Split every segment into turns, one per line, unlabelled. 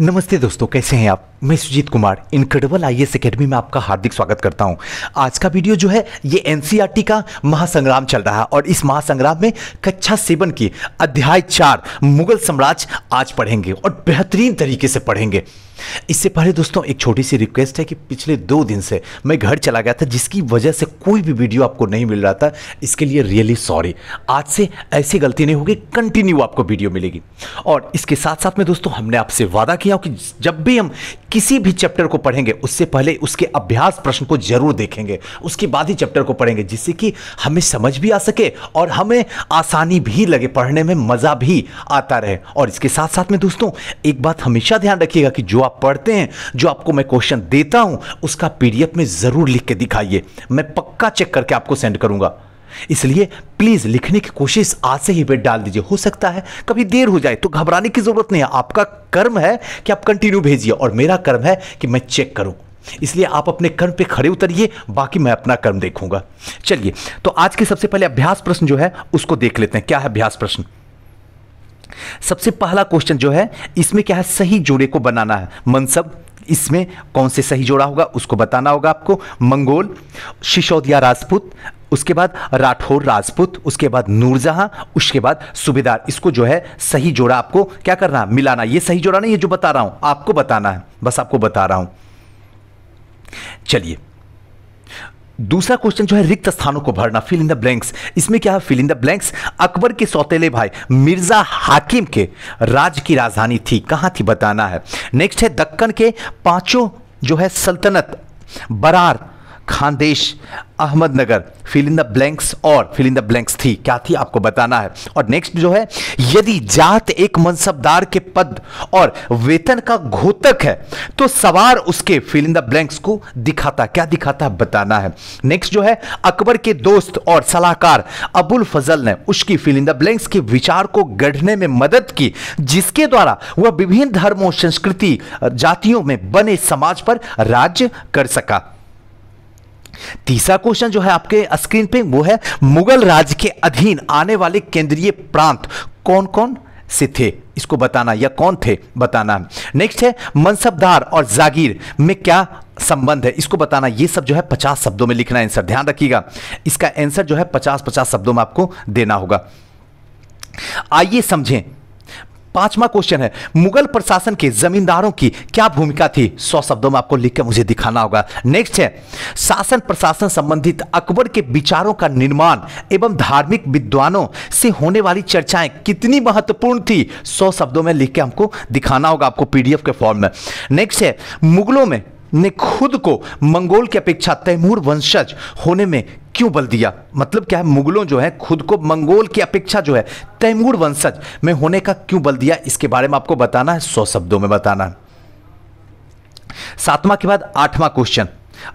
नमस्ते दोस्तों कैसे हैं आप मैं Sujeet Kumar incredible I S academy में आपका हार्दिक स्वागत करता हूं आज का वीडियो जो है ये एनसीईआरटी e का महासंग्राम चल रहा है और इस महासंग्राम में कक्षा सेवन की अध्याय चार मुगल साम्राज्य आज पढ़ेंगे और बेहतरीन तरीके से पढ़ेंगे इससे पहले दोस्तों एक छोटी सी रिक्वेस्ट है कि पिछले दो दिन से मैं घर चला गया था जिसकी वजह से कोई भी वीडियो आपको नहीं मिल रहा था इसके लिए रियली सॉरी आज से ऐसी गलती नहीं होगी कंटिन्यू आपको वीडियो मिलेगी और इसके साथ साथ में दोस्तों हमने आपसे वादा किया कि जब भी हम किसी भी चैप्टर को पढ़ेंगे उससे पहले उसके अभ्यास प्रश्न को जरूर देखेंगे उसके बाद ही चैप्टर को पढ़ेंगे जिससे कि हमें समझ भी आ सके और हमें आसानी भी लगे पढ़ने में मज़ा भी आता रहे और इसके साथ साथ में दोस्तों एक बात हमेशा ध्यान रखिएगा कि जो आप पढ़ते हैं जो आपको मैं क्वेश्चन देता हूं उसका पीडीएफ में ज़रूर लिख के दिखाइए मैं पक्का चेक करके आपको सेंड करूंगा इसलिए प्लीज़ लिखने की कोशिश आज से ही वेट डाल दीजिए हो सकता है कभी देर हो जाए तो घबराने की ज़रूरत नहीं है आपका कर्म है कि आप कंटिन्यू भेजिए और मेरा कर्म है कि मैं चेक करूं इसलिए आप अपने कर्म पे खड़े उतरिए बाकी मैं अपना कर्म देखूंगा चलिए तो आज के सबसे पहले अभ्यास प्रश्न जो है उसको देख लेते हैं क्या है अभ्यास प्रश्न सबसे पहला क्वेश्चन जो है इसमें क्या है सही जोड़े को बनाना है मनसब इसमें कौन से सही जोड़ा होगा उसको बताना होगा आपको मंगोल शिशोदिया राजपूत उसके बाद राठौर राजपूत उसके बाद नूरजहां उसके बाद सुबेदार इसको जो है सही जोड़ा आपको क्या करना मिलाना ये सही जोड़ा नहीं ये जो बता रहा हूं आपको बताना है बस आपको बता रहा हूं चलिए दूसरा क्वेश्चन जो है रिक्त स्थानों को भरना फिल इन द ब्लैंक्स इसमें क्या है fill in the blanks Akbar के सौतेले भाई मिर्जा हाकिम के राज की राजधानी थी कहां थी बताना है नेक्स्ट है दक्कन के पांचों जो है सल्तनत Berar Khandesh Ahmednagar fill in the blanks और फिल इन द ब्लैंक्स थी क्या थी आपको बताना है और नेक्स्ट जो है यदि जात एक मनसबदार के पद और वेतन का घोतक है तो सवार उसके फिल इन द ब्लैंक्स को दिखाता क्या दिखाता है बताना है नेक्स्ट जो है अकबर के दोस्त और सलाहकार अबुल फजल ने उसकी फिल इन द ब्लैंक्स के विचार को गढ़ने में मदद की जिसके द्वारा वह विभिन्न धर्मों संस्कृति जातियों में बने समाज पर राज्य कर सका तीसरा क्वेश्चन जो है आपके स्क्रीन पे वो है मुगल राज के अधीन आने वाले केंद्रीय प्रांत कौन कौन से थे इसको बताना या कौन थे बताना नेक्स्ट है मनसबदार और जागीर में क्या संबंध है इसको बताना ये सब जो है पचास शब्दों में लिखना आंसर ध्यान रखिएगा इसका आंसर जो है पचास पचास शब्दों में आपको देना होगा आइए समझें पांचवा क्वेश्चन है मुगल प्रशासन के जमींदारों की क्या भूमिका थी सौ शब्दों में आपको लिखकर मुझे दिखाना होगा नेक्स्ट है शासन प्रशासन संबंधित अकबर के विचारों का निर्माण एवं धार्मिक विद्वानों से होने वाली चर्चाएं कितनी महत्वपूर्ण थी सौ शब्दों में लिख के हमको दिखाना होगा आपको पीडीएफ के फॉर्म में नेक्स्ट है मुगलों में ने खुद को मंगोल की अपेक्षा तैमूर वंशज होने में क्यों बल दिया मतलब क्या है मुगलों जो है खुद को मंगोल की अपेक्षा जो है तैमूर वंशज में होने का क्यों बल दिया इसके बारे में आपको बताना है सौ शब्दों में बताना है सातवां के बाद आठवां क्वेश्चन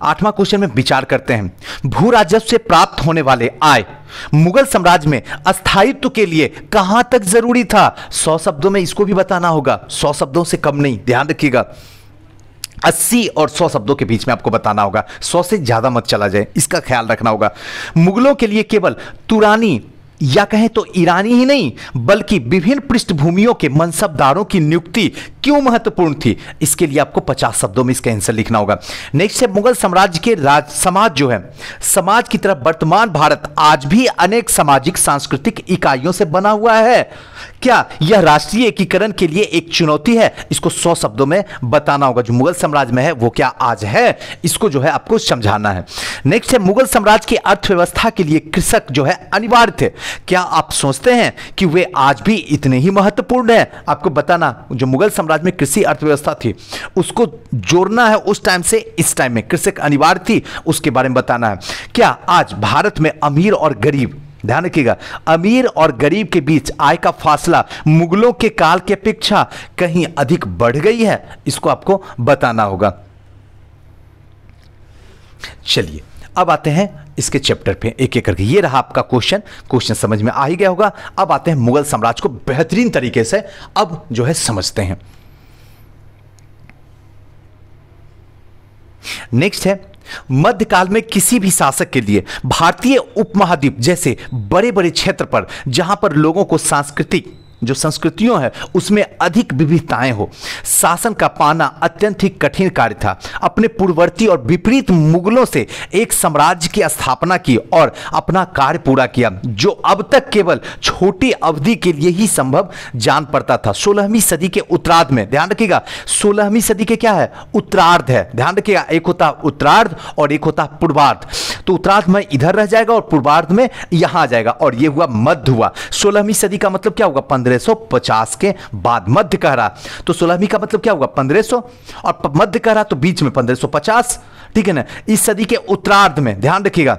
आठवां क्वेश्चन में विचार करते हैं भू राजस्व से प्राप्त होने वाले आय मुगल साम्राज्य में अस्थायित्व के लिए कहां तक जरूरी था सौ शब्दों में इसको भी बताना होगा सौ शब्दों से कम नहीं ध्यान रखिएगा अस्सी और सौ शब्दों के बीच में आपको बताना होगा सौ से ज़्यादा मत चला जाए इसका ख्याल रखना होगा मुगलों के लिए केवल तुरानी या कहें तो ईरानी ही नहीं बल्कि विभिन्न पृष्ठभूमियों के मनसबदारों की नियुक्ति क्यों महत्वपूर्ण थी इसके लिए आपको 50 शब्दों में इसका आंसर लिखना होगा नेक्स्ट है मुगल साम्राज्य के राज समाज जो है समाज की तरफ वर्तमान भारत आज भी अनेक सामाजिक सांस्कृतिक इकाइयों से बना हुआ है क्या यह राष्ट्रीय एकीकरण के लिए एक चुनौती है इसको सौ शब्दों में बताना होगा जो मुगल साम्राज्य में है वो क्या आज है इसको जो है आपको समझाना है नेक्स्ट है मुगल साम्राज्य की अर्थव्यवस्था के लिए कृषक जो है अनिवार्य थे क्या आप सोचते हैं कि वे आज भी इतने ही महत्वपूर्ण है आपको बताना जो मुगल साम्राज्य में कृषि अर्थव्यवस्था थी उसको जोड़ना है उस टाइम से इस टाइम में कृषक अनिवार्य थी उसके बारे में बताना है क्या आज भारत में अमीर और गरीब ध्यान रखिएगा अमीर और गरीब के बीच आय का फासला मुगलों के काल की अपेक्षा कहीं अधिक बढ़ गई है इसको आपको बताना होगा चलिए अब आते हैं इसके चैप्टर पे एक एक करके ये रहा आपका क्वेश्चन क्वेश्चन समझ में आ ही गया होगा अब आते हैं मुगल साम्राज्य को बेहतरीन तरीके से अब जो है समझते हैं नेक्स्ट है मध्यकाल में किसी भी शासक के लिए भारतीय उपमहाद्वीप जैसे बड़े बड़े क्षेत्र पर जहां पर लोगों को सांस्कृतिक जो संस्कृतियों है उसमें अधिक विविधताएं हो शासन का पाना अत्यंत ही कठिन कार्य था अपने पूर्ववर्ती और विपरीत मुगलों से एक साम्राज्य की स्थापना की और अपना कार्य पूरा किया जो अब तक केवल छोटी अवधि के लिए ही संभव जान पड़ता था सोलहवीं सदी के उत्तरार्ध में ध्यान रखिएगा सोलहवीं सदी के क्या है उत्तरार्ध है ध्यान रखिएगा एक होता उत्तरार्ध और एक होता पूर्वार्ध तो उत्तरार्ध में इधर रह जाएगा और पूर्वार्ध में यहां आ जाएगा और यह हुआ मध्य हुआ सोलहवीं सदी का मतलब क्या होगा पंद्रह 1550 के बाद मध्य कह रहा तो सोलहवीं का मतलब क्या होगा 1500 और मध्य कह रहा तो बीच में 1550 ठीक है ना इस सदी के उत्तरार्ध में ध्यान रखिएगा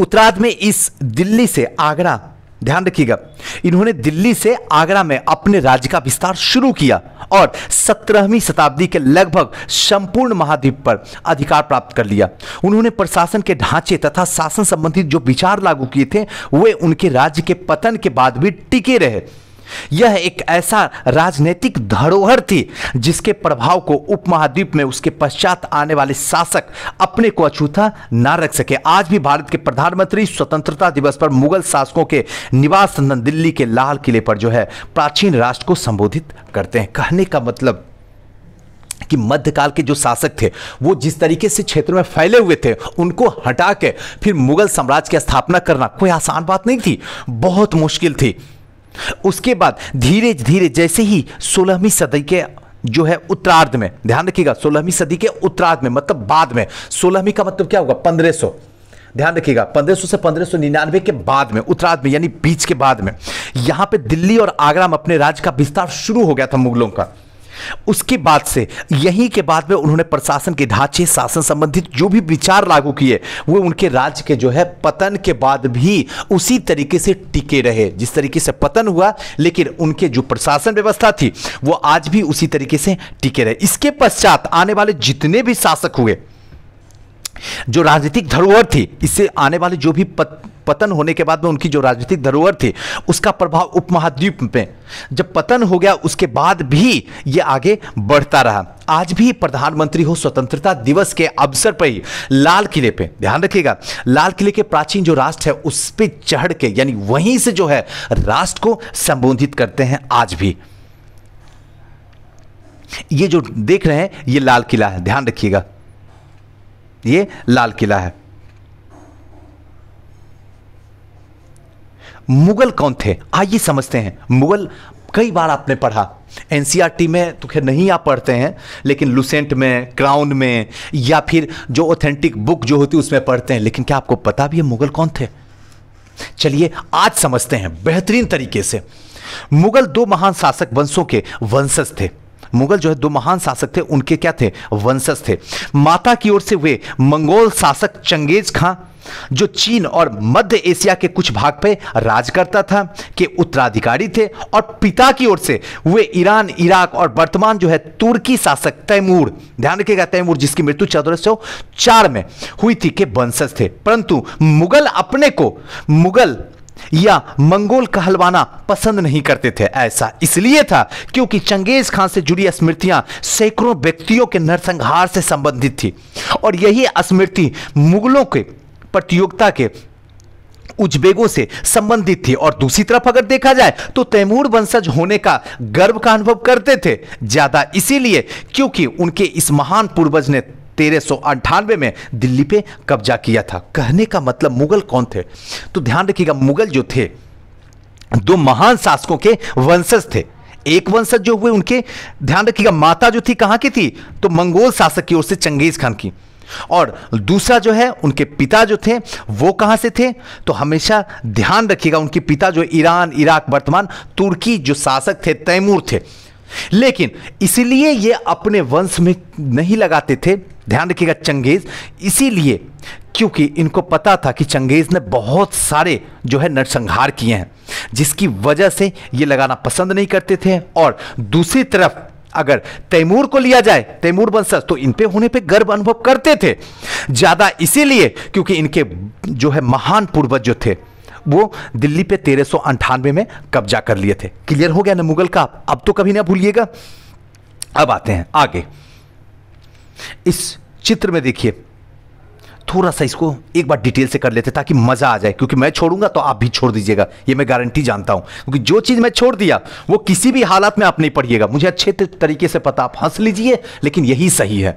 उत्तरार्ध में इस दिल्ली से आगरा ध्यान रखिएगा इन्होंने दिल्ली से आगरा में अपने राज्य का विस्तार शुरू किया और 17वीं शताब्दी के लगभग संपूर्ण महाद्वीप पर अधिकार प्राप्त कर लिया उन्होंने प्रशासन के ढांचे तथा शासन संबंधित जो विचार लागू किए थे वे उनके राज्य के पतन के बाद भी टिके रहे यह एक ऐसा राजनीतिक धरोहर थी जिसके प्रभाव को उपमहाद्वीप में उसके पश्चात आने वाले शासक अपने को अछूता ना रख सके आज भी भारत के प्रधानमंत्री स्वतंत्रता दिवस पर मुगल शासकों के निवास नंदन दिल्ली के लाल किले पर जो है प्राचीन राष्ट्र को संबोधित करते हैं कहने का मतलब कि मध्यकाल के जो शासक थे वो जिस तरीके से क्षेत्र में फैले हुए थे उनको हटा के फिर मुगल साम्राज्य की स्थापना करना कोई आसान बात नहीं थी बहुत मुश्किल थी उसके बाद धीरे धीरे जैसे ही सोलहवीं सदी के जो है उत्तरार्ध में ध्यान रखिएगा सोलहवीं सदी के उत्तरार्ध में मतलब बाद में सोलहवीं का मतलब क्या होगा पंद्रह सौ ध्यान रखिएगा 1500 से 1599 के बाद में उत्तरार्ध में यानी बीच के बाद में यहां पे दिल्ली और आगरा में अपने राज्य का विस्तार शुरू हो गया था मुगलों का उसके बाद से यहीं के बाद में उन्होंने प्रशासन के ढांचे शासन संबंधित जो भी विचार लागू किए वो उनके राज्य के जो है पतन के बाद भी उसी तरीके से टिके रहे जिस तरीके से पतन हुआ लेकिन उनके जो प्रशासन व्यवस्था थी वो आज भी उसी तरीके से टिके रहे इसके पश्चात आने वाले जितने भी शासक हुए जो राजनीतिक धरोहर थी इससे आने वाले जो भी पत, पतन होने के बाद में उनकी जो राजनीतिक धरोहर थी उसका प्रभाव उपमहाद्वीप में जब पतन हो गया उसके बाद भी ये आगे बढ़ता रहा आज भी प्रधानमंत्री हो स्वतंत्रता दिवस के अवसर पर ही लाल किले पे ध्यान रखिएगा लाल किले के प्राचीन जो राष्ट्र है उस पर चढ़ के यानी वहीं से जो है राष्ट्र को संबोधित करते हैं आज भी ये जो देख रहे हैं ये लाल किला है ध्यान रखिएगा ये लाल किला है मुगल कौन थे आइए समझते हैं मुगल कई बार आपने पढ़ा एनसीईआरटी e में तो खैर नहीं आप पढ़ते हैं लेकिन लुसेंट में क्राउन में या फिर जो ऑथेंटिक बुक जो होती है उसमें पढ़ते हैं लेकिन क्या आपको पता भी है मुगल कौन थे चलिए आज समझते हैं बेहतरीन तरीके से मुगल दो महान शासक वंशों के वंशज थे मुगल जो है दो महान शासक थे उनके क्या थे वंशज थे माता की ओर से वे मंगोल शासक चंगेज खां जो चीन और मध्य एशिया के कुछ भाग पे राज करता था के उत्तराधिकारी थे और पिता की ओर से वे ईरान इराक और वर्तमान जो है तुर्की शासक तैमूर ध्यान रखिएगा तैमूर जिसकी मृत्यु चौदह सौ चार में हुई थी के वंशज थे परंतु मुगल अपने को मुगल या मंगोल कहलवाना पसंद नहीं करते थे ऐसा इसलिए था क्योंकि चंगेज खान से जुड़ी स्मृतियां सैकड़ों व्यक्तियों के नरसंहार से संबंधित थी और यही स्मृति मुगलों के प्रतियोगिता के उजबेगों से संबंधित थी और दूसरी तरफ अगर देखा जाए तो तैमूर वंशज होने का गर्व का अनुभव करते थे ज्यादा इसीलिए क्योंकि उनके इस महान पूर्वज ने तेरह में दिल्ली पे कब्जा किया था कहने का मतलब मुगल कौन थे तो ध्यान रखिएगा मुगल जो थे दो महान शासकों के वंशज थे एक वंशज जो हुए उनके ध्यान रखिएगा माता जो थी कहां की थी तो मंगोल शासक की ओर से चंगेज खान की और दूसरा जो है उनके पिता जो थे वो कहां से थे तो हमेशा ध्यान रखिएगा उनके पिता जो ईरान इराक वर्तमान तुर्की जो शासक थे तैमूर थे लेकिन इसीलिए ये अपने वंश में नहीं लगाते थे ध्यान रखिएगा चंगेज इसीलिए क्योंकि इनको पता था कि चंगेज ने बहुत सारे जो है नरसंहार किए हैं जिसकी वजह से ये लगाना पसंद नहीं करते थे और दूसरी तरफ अगर तैमूर को लिया जाए तैमूर वंशज तो इन पे होने पे गर्व अनुभव करते थे ज़्यादा इसीलिए क्योंकि इनके जो है महान पूर्वज जो थे वो दिल्ली पे तेरह में कब्जा कर लिए थे क्लियर हो गया ना मुगल का अब तो कभी ना भूलिएगा अब आते हैं आगे इस चित्र में देखिए थोड़ा सा इसको एक बार डिटेल से कर लेते ताकि मज़ा आ जाए क्योंकि मैं छोड़ूंगा तो आप भी छोड़ दीजिएगा ये मैं गारंटी जानता हूं क्योंकि जो चीज़ मैं छोड़ दिया वो किसी भी हालात में आप नहीं पढ़िएगा मुझे अच्छे तरीके से पता आप हंस लीजिए लेकिन यही सही है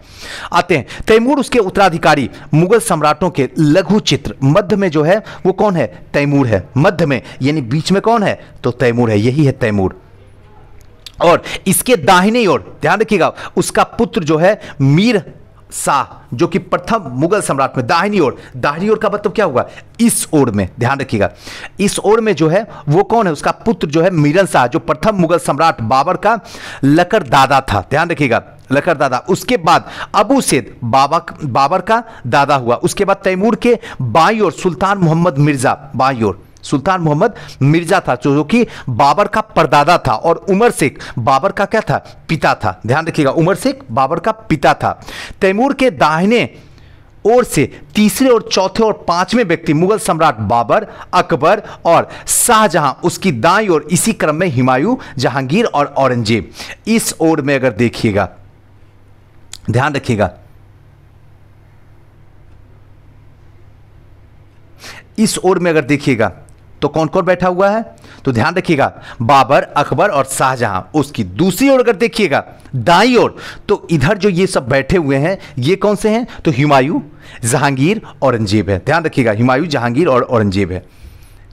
आते हैं तैमूर उसके उत्तराधिकारी मुगल सम्राटों के लघु चित्र मध्य में जो है वो कौन है तैमूर है मध्य में यानी बीच में कौन है तो तैमूर है यही है तैमूर और इसके दाहिने ओर ध्यान रखिएगा उसका पुत्र जो है मीर शाह जो कि प्रथम मुगल सम्राट में दाहिनी ओर दाहिनी ओर का मतलब क्या हुआ इस ओर में ध्यान रखिएगा इस ओर में जो है वो कौन है उसका पुत्र जो है मीरन शाह जो प्रथम मुगल सम्राट बाबर का लकर दादा था ध्यान रखिएगा लकर दादा उसके बाद अबू सेद बाबा बाबर का दादा हुआ उसके बाद तैमूर के बाई और सुल्तान मोहम्मद मिर्जा बाई और सुल्तान मोहम्मद मिर्जा था जो कि बाबर का परदादा था और उमर शेख बाबर का क्या था पिता था ध्यान रखिएगा उमर शेख बाबर का पिता था तैमूर के दाहिने ओर से तीसरे और चौथे और पांचवें व्यक्ति मुगल सम्राट बाबर अकबर और शाहजहां उसकी दाई और इसी क्रम में हिमायू जहांगीर और औरंगजेब इस ओर में अगर देखिएगा ध्यान रखिएगा इस ओर में अगर देखिएगा तो कौन कौन बैठा हुआ है तो ध्यान रखिएगा बाबर अकबर और शाहजहां उसकी दूसरी ओर अगर देखिएगा दाई ओर तो इधर जो ये सब बैठे हुए हैं ये कौन से हैं तो हुमायूं जहांगीर औरंगजेब है ध्यान रखिएगा हुमायूं जहांगीर और औरंगजेब है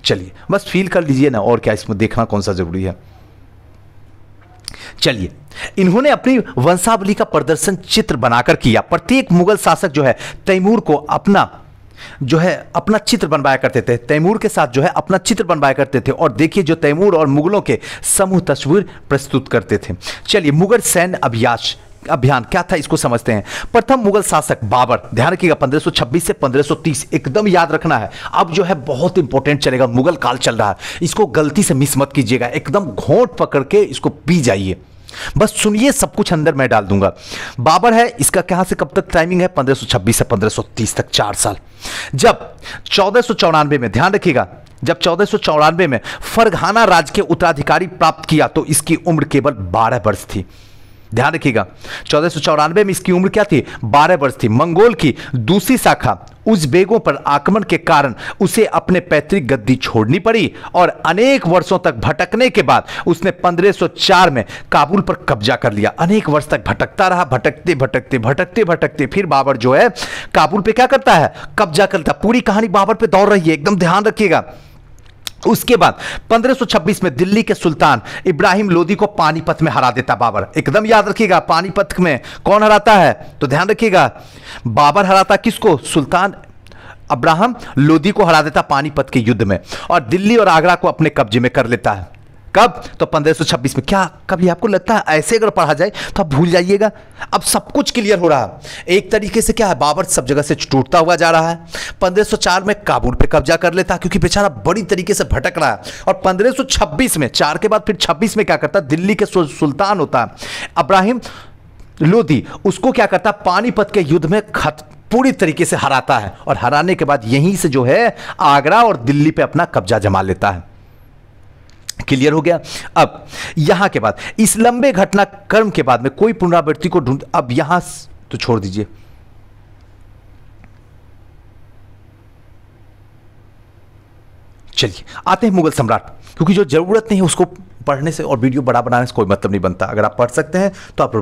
चलिए बस फील कर लीजिए ना और क्या इसमें देखना कौन सा जरूरी है चलिए इन्होंने अपनी वंशावली का प्रदर्शन चित्र बनाकर किया प्रत्येक मुगल शासक जो है तैमूर को अपना जो है अपना चित्र बनवाया करते थे तैमूर के साथ जो है अपना चित्र बनवाया करते थे और देखिए जो तैमूर और मुगलों के समूह तस्वीर प्रस्तुत करते थे चलिए मुगल सैन्य अभ्यास अभियान क्या था इसको समझते हैं प्रथम मुगल शासक बाबर ध्यान रखिएगा 1526 से 1530 एकदम याद रखना है अब जो है बहुत इंपॉर्टेंट चलेगा मुगल काल चल रहा है इसको गलती से मिस मत कीजिएगा एकदम घोट पकड़ के इसको पी जाइए बस सुनिए सब कुछ अंदर मैं डाल दूंगा बाबर है इसका कहां से कब तक टाइमिंग है 1526 से 1530 तक चार साल जब चौदह में ध्यान रखिएगा जब चौदह में फरघाना राज के उत्तराधिकारी प्राप्त किया तो इसकी उम्र केवल 12 वर्ष थी ध्यान रखिएगा चौदह सौ चौरानवे में इसकी उम्र क्या थी बारह वर्ष थी मंगोल की दूसरी शाखा उस बेगों पर आक्रमण के कारण उसे अपने पैतृक गद्दी छोड़नी पड़ी और अनेक वर्षों तक भटकने के बाद उसने 1504 में काबुल पर कब्जा कर लिया अनेक वर्ष तक भटकता रहा भटकते भटकते भटकते भटकते फिर बाबर जो है काबुल पे क्या करता है कब्जा करता पूरी कहानी बाबर पे दौड़ रही है एकदम ध्यान रखिएगा उसके बाद 1526 में दिल्ली के सुल्तान इब्राहिम लोदी को पानीपत में हरा देता बाबर एकदम याद रखिएगा पानीपत में कौन हराता है तो ध्यान रखिएगा बाबर हराता किसको सुल्तान अब्राहम लोदी को हरा देता पानीपत के युद्ध में और दिल्ली और आगरा को अपने कब्जे में कर लेता है कब तो 1526 में क्या कभी आपको लगता है ऐसे अगर पढ़ा जाए तो आप भूल जाइएगा अब सब कुछ क्लियर हो रहा है एक तरीके से क्या है बाबर सब जगह से टूटता हुआ जा रहा है 1504 में काबुल पे कब्जा कर लेता है क्योंकि बेचारा बड़ी तरीके से भटक रहा है और 1526 में चार के बाद फिर 26 में क्या करता है दिल्ली के सुल्तान होता है अब्राहिम लोधी उसको क्या करता है पानीपत के युद्ध में खत पूरी तरीके से हराता है और हराने के बाद यहीं से जो है आगरा और दिल्ली पे अपना कब्जा जमा लेता है क्लियर हो गया अब यहां के बाद इस लंबे घटनाक्रम के बाद में कोई पुनरावृत्ति को ढूंढ अब यहां तो छोड़ दीजिए चलिए आते हैं मुगल सम्राट क्योंकि जो जरूरत नहीं है उसको पढ़ने से और वीडियो बड़ा बनाने से कोई मतलब नहीं बनता अगर आप पढ़ सकते हैं तो आप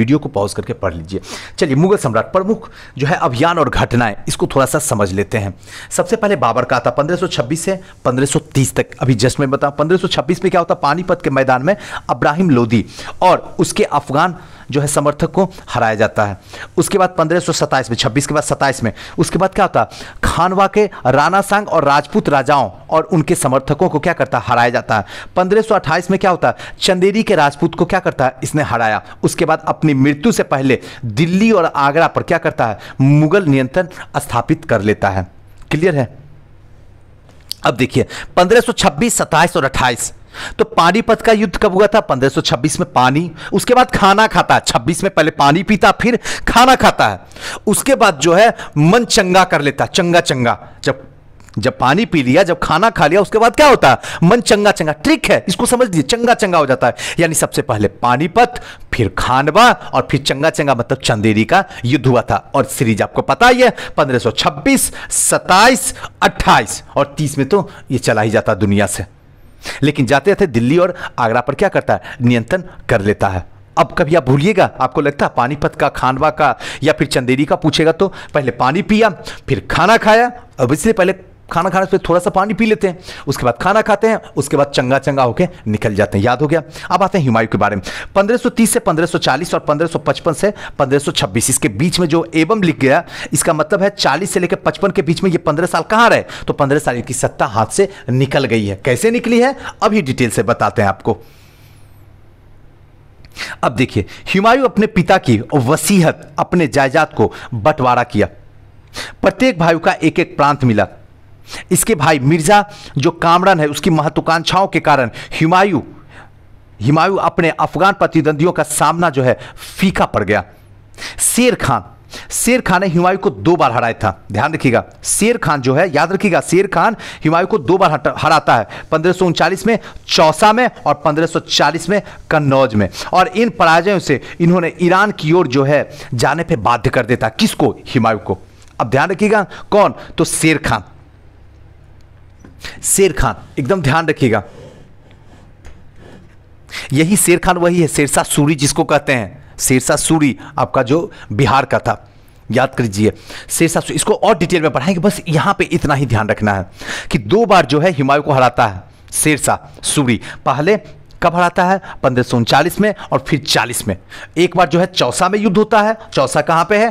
वीडियो को पॉज करके पढ़ लीजिए चलिए मुगल सम्राट प्रमुख जो है अभियान और घटनाएं इसको थोड़ा सा समझ लेते हैं सबसे पहले बाबर का आता पंद्रह से पंद्रह तक अभी जस्ट में बताऊँ पंद्रह में क्या होता पानीपत के मैदान में अब्राहिम लोधी और उसके अफगान जो है समर्थक को हराया जाता है उसके बाद पंद्रह में छब्बीस के बाद सत्ताईस में उसके बाद क्या होता खानवा के राणा सांग और राजपूत राजाओं और उनके समर्थकों को क्या करता है हराया जाता है पंद्रह में क्या होता है चंदेरी के राजपूत को क्या करता है इसने हराया उसके बाद अपनी मृत्यु से पहले दिल्ली और आगरा पर क्या करता है मुगल नियंत्रण स्थापित कर लेता है क्लियर है अब देखिए छब्बीस 27 और अट्ठाईस तो पानीपत का युद्ध कब हुआ था 1526 में पानी उसके बाद खाना खाता है छब्बीस में पहले पानी पीता फिर खाना खाता है उसके बाद जो है मन चंगा कर लेता चंगा चंगा जब जब पानी पी लिया जब खाना खा लिया उसके बाद क्या होता है मन चंगा चंगा ट्रिक है इसको समझ लीजिए चंगा चंगा हो जाता है यानी सबसे पहले पानीपत फिर खानवा और फिर चंगा चंगा मतलब चंदेरी का युद्ध हुआ था और सीरीज आपको पता ही है 1526 27 28 और 30 में तो ये चला ही जाता दुनिया से लेकिन जाते जाते दिल्ली और आगरा पर क्या करता है नियंत्रण कर लेता है अब कभी आप भूलिएगा आपको लगता है पानीपत का खानवा का या फिर चंदेरी का पूछेगा तो पहले पानी पिया फिर खाना खाया अब इससे पहले खाना खाने से थोड़ा सा पानी पी लेते हैं उसके बाद खाना खाते हैं उसके बाद चंगा चंगा होकर निकल जाते हैं याद हो गया अब आते हैं हिमायू के बारे में 1530 से 1540 और 1555 से 1526 इसके बीच में जो एवं लिख गया इसका मतलब है 40 से लेकर 55 के बीच में ये 15 साल कहाँ रहे तो 15 साल की सत्ता हाथ से निकल गई है कैसे निकली है अभी डिटेल से बताते हैं आपको अब देखिए हिमायु अपने पिता की वसीहत अपने जायदाद को बंटवारा किया प्रत्येक भाई का एक एक प्रांत मिला इसके भाई मिर्जा जो कामरान है उसकी महत्वाकांक्षाओं के कारण हिमायू हिमायू अपने अफगान प्रतिद्वंदियों का सामना जो है फीका पड़ गया शेर खान शेर खान ने हिमायू को दो बार हराया था ध्यान रखिएगा शेर खान जो है याद रखिएगा शेर खान हिमायू को दो बार हराता है पंद्रह में चौसा में और 1540 में कन्नौज में और इन पराजयों से इन्होंने ईरान की ओर जो है जाने पर बाध्य कर देता किसको हिमायू को अब ध्यान रखिएगा कौन तो शेर खान शेर खान एकदम ध्यान रखिएगा यही शेर खान वही है शेरशाह सूरी जिसको कहते हैं शेरशाह सूरी आपका जो बिहार का था याद कर लीजिए शेरशाह इसको और डिटेल में पढ़ाएंगे बस यहां पे इतना ही ध्यान रखना है कि दो बार जो है हिमायू को हराता है शेरशाह सूरी पहले कब हराता है पंद्रह सौ उनचालीस में और फिर चालीस में एक बार जो है चौसा में युद्ध होता है चौसा कहां पे है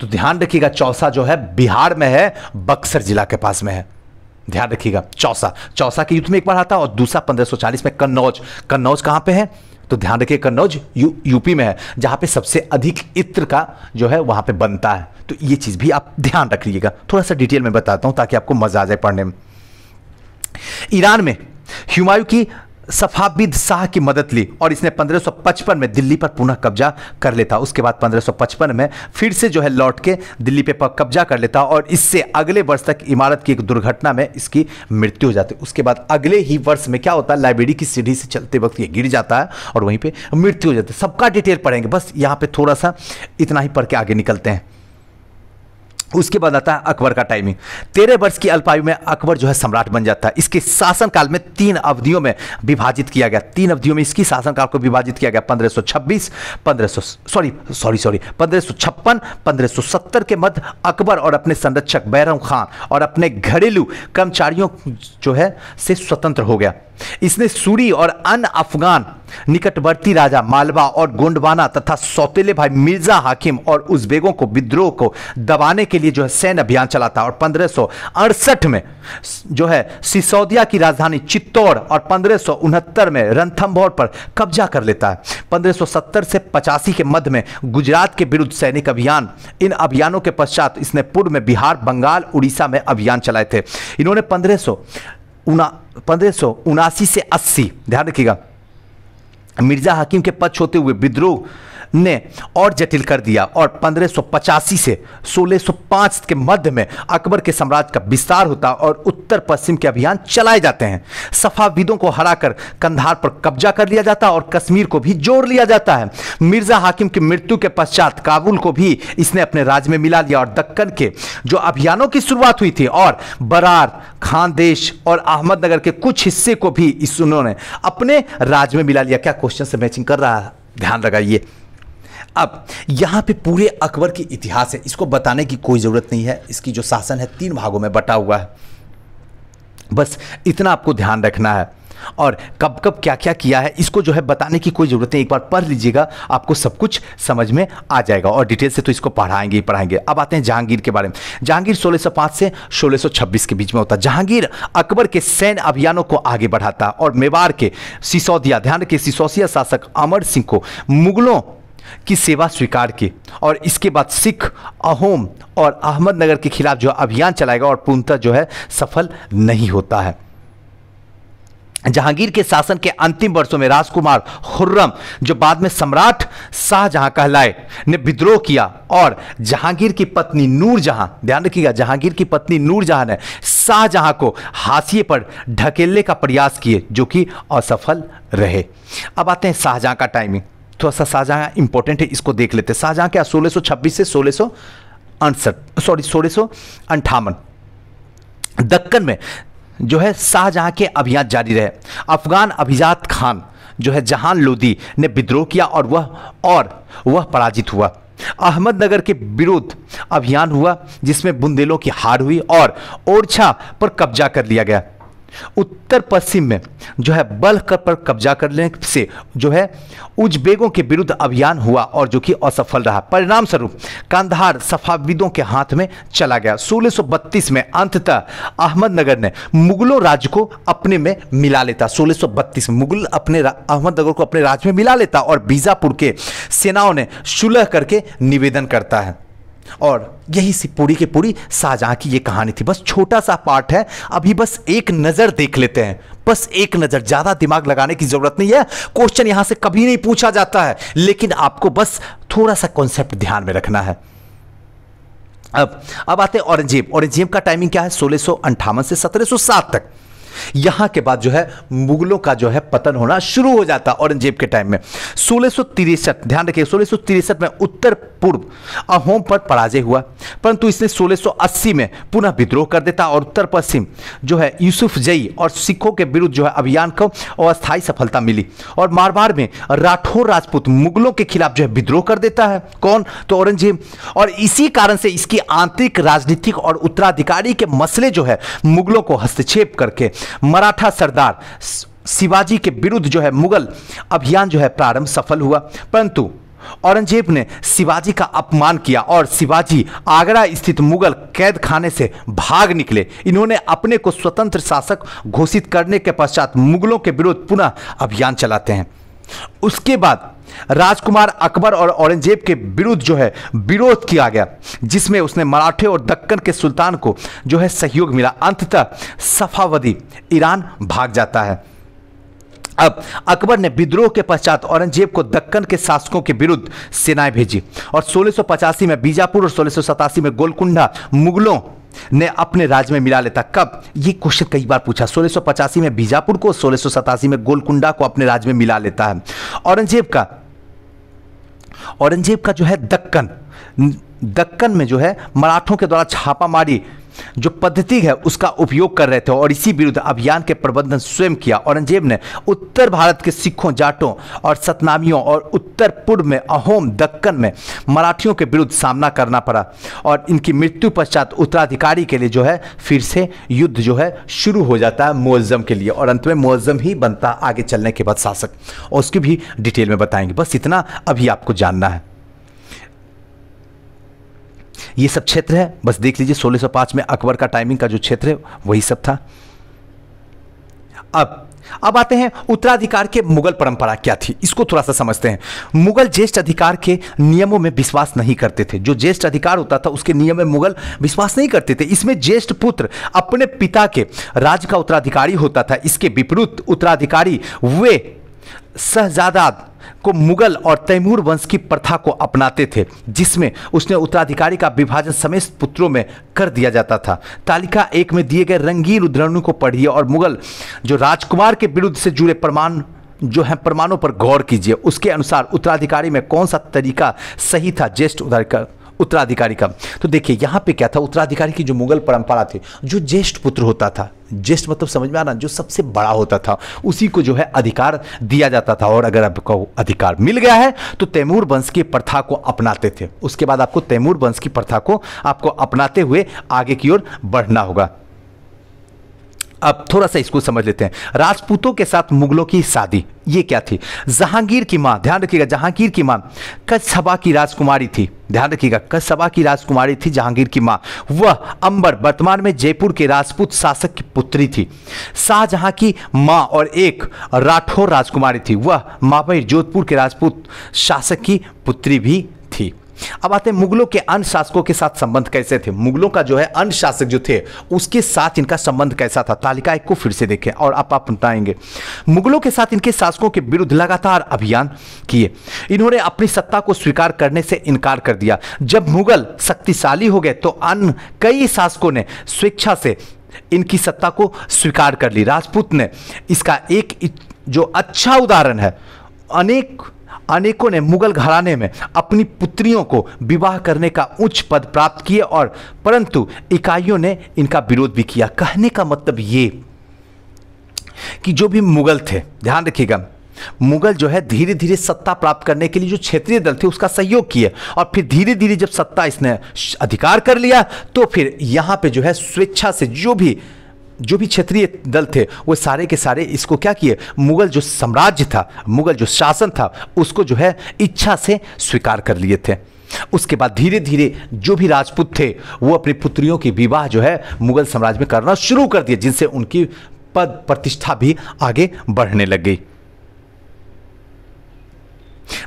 तो ध्यान रखिएगा चौसा जो है बिहार में है बक्सर जिला के पास में है ध्यान रखिएगा चौसा चौसा के युद्ध में एक बार आता और दूसरा 1540 में कन्नौज कन्नौज कहां पे है तो ध्यान रखिए कन्नौज यू यूपी में है जहां पे सबसे अधिक इत्र का जो है वहां पे बनता है तो ये चीज़ भी आप ध्यान रख लीजिएगा थोड़ा सा डिटेल में बताता हूं ताकि आपको मजा आ जाए पढ़ने में ईरान में हुमायूं की सफाबिद शाह की मदद ली और इसने 1555 में दिल्ली पर पुनः कब्जा कर लेता उसके बाद 1555 में फिर से जो है लौट के दिल्ली पे कब्जा कर लेता और इससे अगले वर्ष तक इमारत की एक दुर्घटना में इसकी मृत्यु हो जाती उसके बाद अगले ही वर्ष में क्या होता है लाइब्रेरी की सीढ़ी से चलते वक्त ये गिर जाता है और वहीं पर मृत्यु हो जाती है सबका डिटेल पढ़ेंगे बस यहाँ पर थोड़ा सा इतना ही पढ़ के आगे निकलते हैं उसके बाद आता है अकबर का टाइमिंग तेरह वर्ष की अल्पायु में अकबर जो है सम्राट बन जाता है इसके शासनकाल में तीन अवधियों में विभाजित किया गया तीन अवधियों में इसकी शासनकाल को विभाजित किया गया 1526, 1500 सॉरी सॉरी सॉरी सौ सत्तर के मध्य अकबर और अपने संरक्षक बैरम खान और अपने घरेलू कर्मचारियों जो है से स्वतंत्र हो गया इसने सूरी और अन अफगान निकटवर्ती राजा मालवा और गोंडवाना तथा सौतेले भाई मिर्जा हाकिम और उज्बेगों को विद्रोह को दबाने के लिए जो है सैन्य अभियान चला था और पंद्रह में जो है सिसौदिया की राजधानी चित्तौड़ और पंद्रह में रणथम्भौर पर कब्जा कर लेता है 1570 से पचासी के मध्य में गुजरात के विरुद्ध सैनिक अभियान इन अभियानों के पश्चात इसने पूर्व में बिहार बंगाल उड़ीसा में अभियान चलाए थे इन्होंने पंद्रह पंद्रह से अस्सी ध्यान रखिएगा मिर्जा हकीम के पक्ष होते हुए विद्रोह ने और जटिल कर दिया और पंद्रह से पांच के मध्य में अकबर के साम्राज्य का विस्तार होता और उत्तर पश्चिम के अभियान चलाए जाते हैं सफाविदों को हराकर कंधार पर कब्जा कर लिया जाता और कश्मीर को भी जोड़ लिया जाता है मिर्जा हाकिम की मृत्यु के पश्चात काबुल को भी इसने अपने राज्य में मिला लिया और दक्कन के जो अभियानों की शुरुआत हुई थी और बरार खानदेश और अहमदनगर के कुछ हिस्से को भी इस उन्होंने अपने राज्य में मिला लिया क्या क्वेश्चन से मैचिंग कर रहा है ध्यान लगाइए अब यहाँ पे पूरे अकबर की इतिहास है इसको बताने की कोई ज़रूरत नहीं है इसकी जो शासन है तीन भागों में बटा हुआ है बस इतना आपको ध्यान रखना है और कब कब क्या क्या किया है इसको जो है बताने की कोई ज़रूरत नहीं एक बार पढ़ लीजिएगा आपको सब कुछ समझ में आ जाएगा और डिटेल से तो इसको पढ़ाएंगे ही पढ़ाएंगे अब आते हैं जहांगीर के बारे में जहांगीर 1605 से 1626 के बीच में होता जहांगीर अकबर के सैन्य अभियानों को आगे बढ़ाता और मेवाड़ के सिसौदिया ध्यान के सिसौसिया शासक अमर सिंह को मुगलों की सेवा स्वीकार की और इसके बाद सिख अहोम और अहमदनगर के खिलाफ जो अभियान चलाएगा और पूर्णतः जो है सफल नहीं होता है जहांगीर के शासन के अंतिम वर्षों में राजकुमार खुर्रम जो बाद में सम्राट शाहजहां कहलाए ने विद्रोह किया और जहांगीर की पत्नी नूरजहां ध्यान रखिएगा जहांगीर की पत्नी नूरजहां ने शाहजहां को हाशिए पर ढकेलने का प्रयास किए जो कि असफल रहे अब आते हैं शाहजहां का टाइमिंग थोड़ा सा शाहजहाँ इंपॉर्टेंट है इसको देख लेते हैं शाहजहाँ क्या छब्बीस से सोलह सौ अड़सठ सॉरी सोलह सौ अंठावन दक्कन में जो है शाहजहाँ के अभियान जारी रहे अफगान अभिजात खान जो है जहान लोदी ने विद्रोह किया और वह और वह पराजित हुआ अहमदनगर के विरुद्ध अभियान हुआ जिसमें बुंदेलों की हार हुई और ओरछा पर कब्जा कर लिया गया उत्तर पश्चिम में जो है बल्ख पर कब्जा करने से जो है उज्बेगों के विरुद्ध अभियान हुआ और जो कि असफल रहा परिणाम स्वरूप कांधार सफाविदों के हाथ में चला गया 1632 में अंततः अहमदनगर ने मुगलों राज्य को अपने में मिला लेता 1632 में मुगल अपने अहमदनगर को अपने राज्य में मिला लेता और बीजापुर के सेनाओं ने सुलह करके निवेदन करता है और यही सी पूरी की पूरी शाहजहां की ये कहानी थी बस छोटा सा पार्ट है अभी बस एक नज़र देख लेते हैं बस एक नज़र ज़्यादा दिमाग लगाने की ज़रूरत नहीं है क्वेश्चन यहां से कभी नहीं पूछा जाता है लेकिन आपको बस थोड़ा सा कॉन्सेप्ट ध्यान में रखना है अब अब आते हैं औरंगजेब औरंगजेब का टाइमिंग क्या है सोलह से सत्रह तक यहां के बाद जो है मुगलों का जो है पतन होना शुरू हो जाता औरंगजेब के टाइम में सोलह ध्यान रखिए सोलह में उत्तर पूर्व अहोम पर पराजय हुआ परंतु इसने 1680 में पुनः विद्रोह कर देता और उत्तर पश्चिम जो है यूसुफ जई और सिखों के विरुद्ध जो है अभियान को अस्थायी सफलता मिली और मारवाड़ में राठौर राजपूत मुगलों के खिलाफ जो है विद्रोह कर देता है कौन तो औरंगजेब और इसी कारण से इसकी आंतरिक राजनीतिक और उत्तराधिकारी के मसले जो है मुगलों को हस्तक्षेप करके मराठा सरदार शिवाजी के विरुद्ध जो है मुगल अभियान जो है प्रारंभ सफल हुआ परंतु औरंगजेब ने शिवाजी का अपमान किया और शिवाजी आगरा स्थित मुगल कैद खाने से भाग निकले इन्होंने अपने को स्वतंत्र शासक घोषित करने के पश्चात मुगलों के विरुद्ध पुनः अभियान चलाते हैं उसके बाद राजकुमार अकबर और औरंगजेब के विरुद्ध जो है विरोध किया गया जिसमें उसने मराठे और दक्कन के सुल्तान को जो है सहयोग मिला अंततः सफावदी ईरान भाग जाता है अब अकबर ने विद्रोह के पश्चात औरंगजेब को दक्कन के शासकों के विरुद्ध सेनाएं भेजी और सोलह में बीजापुर और सोलह में गोलकुंडा मुगलों ने अपने राज्य में मिला लेता कब ये क्वेश्चन कई बार पूछा सोलह में बीजापुर को सोलह में गोलकुंडा को अपने राज्य में मिला लेता है औरंगजेब का औरंगजेब का जो है दक्कन दक्कन में जो है मराठों के द्वारा छापामारी जो पद्धति है उसका उपयोग कर रहे थे और इसी विरुद्ध अभियान के प्रबंधन स्वयं किया औरंगजेब ने उत्तर भारत के सिखों जाटों और सतनामियों और उत्तर पूर्व में अहोम दक्कन में मराठियों के विरुद्ध सामना करना पड़ा और इनकी मृत्यु पश्चात उत्तराधिकारी के लिए जो है फिर से युद्ध जो है शुरू हो जाता है मुअज्जम के लिए और अंत में मुअज्जम ही बनता आगे चलने के बाद शासक और उसकी भी डिटेल में बताएंगे बस इतना अभी आपको जानना है ये सब क्षेत्र है बस देख लीजिए 1605 में अकबर का टाइमिंग का जो क्षेत्र है वही सब था अब अब आते हैं उत्तराधिकार के मुगल परंपरा क्या थी इसको थोड़ा सा समझते हैं मुगल ज्येष्ठ अधिकार के नियमों में विश्वास नहीं करते थे जो ज्येष्ठ अधिकार होता था उसके नियम में मुगल विश्वास नहीं करते थे इसमें ज्येष्ठ पुत्र अपने पिता के राज्य का उत्तराधिकारी होता था इसके विपरीत उत्तराधिकारी वे शहजादाद को मुगल और तैमूर वंश की प्रथा को अपनाते थे जिसमें उसने उत्तराधिकारी का विभाजन समेत पुत्रों में कर दिया जाता था तालिका एक में दिए गए रंगीन उदाहरणों को पढ़िए और मुगल जो राजकुमार के विरुद्ध से जुड़े प्रमाण जो है प्रमाणों पर गौर कीजिए उसके अनुसार उत्तराधिकारी में कौन सा तरीका सही था ज्येष्ठ उदाधिकार उत्तराधिकारी का तो देखिए यहाँ पे क्या था उत्तराधिकारी की जो मुगल परंपरा थी जो ज्येष्ठ पुत्र होता था ज्येष्ठ मतलब समझ में आना जो सबसे बड़ा होता था उसी को जो है अधिकार दिया जाता था और अगर आपको अधिकार मिल गया है तो तैमूर वंश की प्रथा को अपनाते थे उसके बाद आपको तैमूर वंश की प्रथा को आपको अपनाते हुए आगे की ओर बढ़ना होगा अब थोड़ा सा इसको समझ लेते हैं राजपूतों के साथ मुगलों की शादी ये क्या थी जहांगीर की मां ध्यान रखिएगा जहांगीर की माँ कच्छबा की राजकुमारी थी ध्यान रखिएगा कच्छबा की राजकुमारी थी जहांगीर की मां वह अंबर वर्तमान में जयपुर के राजपूत शासक की पुत्री थी शाहजहां की मां और एक राठौर राजकुमारी थी वह माँ जोधपुर के राजपूत शासक की पुत्री भी अब आते हैं मुगलों के अन्य शासकों के साथ संबंध कैसे थे मुगलों का जो है अन्य शासक जो थे उसके साथ इनका संबंध कैसा था तालिका एक को फिर से देखें और आप आप बताएंगे मुगलों के साथ इनके शासकों के विरुद्ध लगातार अभियान किए इन्होंने अपनी सत्ता को स्वीकार करने से इनकार कर दिया जब मुगल शक्तिशाली हो गए तो अन्य कई शासकों ने स्वेच्छा से इनकी सत्ता को स्वीकार कर ली राजपूत ने इसका एक जो अच्छा उदाहरण है अनेक अनेकों ने मुगल घराने में अपनी पुत्रियों को विवाह करने का उच्च पद प्राप्त किए और परंतु इकाइयों ने इनका विरोध भी किया कहने का मतलब ये कि जो भी मुगल थे ध्यान रखिएगा मुगल जो है धीरे धीरे सत्ता प्राप्त करने के लिए जो क्षेत्रीय दल थे उसका सहयोग किए और फिर धीरे धीरे जब सत्ता इसने अधिकार कर लिया तो फिर यहां पे जो है स्वेच्छा से जो भी जो भी क्षेत्रीय दल थे वो सारे के सारे इसको क्या किए मुगल जो साम्राज्य था मुगल जो शासन था उसको जो है इच्छा से स्वीकार कर लिए थे उसके बाद धीरे धीरे जो भी राजपूत थे वो अपनी पुत्रियों की विवाह जो है मुगल साम्राज्य में करना शुरू कर दिए जिनसे उनकी पद प्रतिष्ठा भी आगे बढ़ने लग गई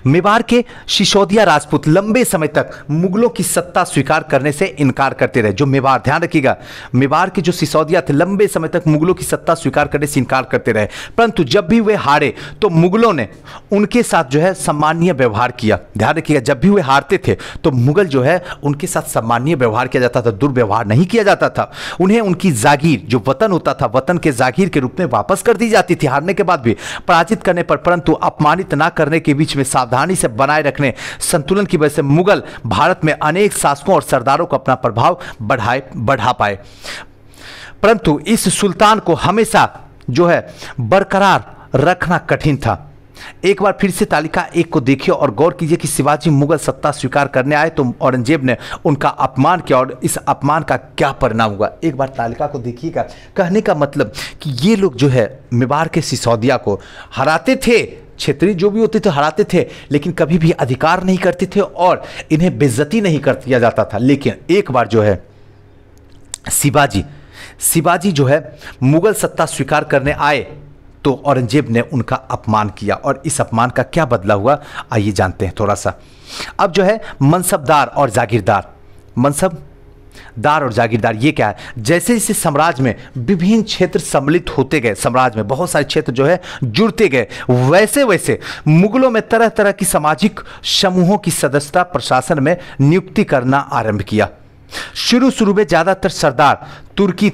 मेवाड़ के सिसोदिया राजपूत लंबे समय तक मुगलों की सत्ता स्वीकार करने से इनकार करते रहे जो मेवाड़ ध्यान रखिएगा मेवाड़ के जो सिसोदिया थे लंबे समय तक मुगलों की सत्ता स्वीकार करने से इनकार करते रहे परंतु जब भी वे हारे तो मुगलों ने उनके साथ जो है सम्मानीय व्यवहार किया ध्यान रखिएगा जब भी वे हारते थे तो मुगल जो है उनके साथ सम्मानीय व्यवहार किया जाता था दुर्व्यवहार नहीं किया जाता था उन्हें उनकी जागीर जो वतन होता था वतन के जागीर के रूप में वापस कर दी जाती थी हारने के बाद भी पराजित करने पर परंतु अपमानित ना करने के बीच में सावधानी से बनाए रखने संतुलन की वजह से मुगल भारत में अनेक शासकों और सरदारों को अपना प्रभाव बढ़ाए बढ़ा पाए परंतु इस सुल्तान को हमेशा जो है बरकरार रखना कठिन था एक बार फिर से तालिका एक को देखिए और गौर कीजिए कि शिवाजी मुगल सत्ता स्वीकार करने आए तो औरंगजेब ने उनका अपमान किया और इस अपमान का क्या परिणाम हुआ एक बार तालिका को देखिएगा कहने का मतलब कि ये लोग जो है मेवाड़ के सिसौदिया को हराते थे क्षेत्रीय जो भी होते थे हराते थे लेकिन कभी भी अधिकार नहीं करते थे और इन्हें बेज्जती नहीं कर दिया जाता था लेकिन एक बार जो है शिवाजी शिवाजी जो है मुगल सत्ता स्वीकार करने आए तो औरंगजेब ने उनका अपमान किया और इस अपमान का क्या बदला हुआ आइए जानते हैं थोड़ा सा अब जो है मनसबदार और जागीरदार मनसब दार और जागीरदार ये क्या है जैसे जैसे साम्राज्य में विभिन्न क्षेत्र सम्मिलित होते गए साम्राज्य में बहुत सारे क्षेत्र जो है जुड़ते गए वैसे वैसे मुगलों में तरह तरह की सामाजिक समूहों की सदस्यता प्रशासन में नियुक्ति करना आरंभ किया शुरू शुरू में ज़्यादातर सरदार तुर्की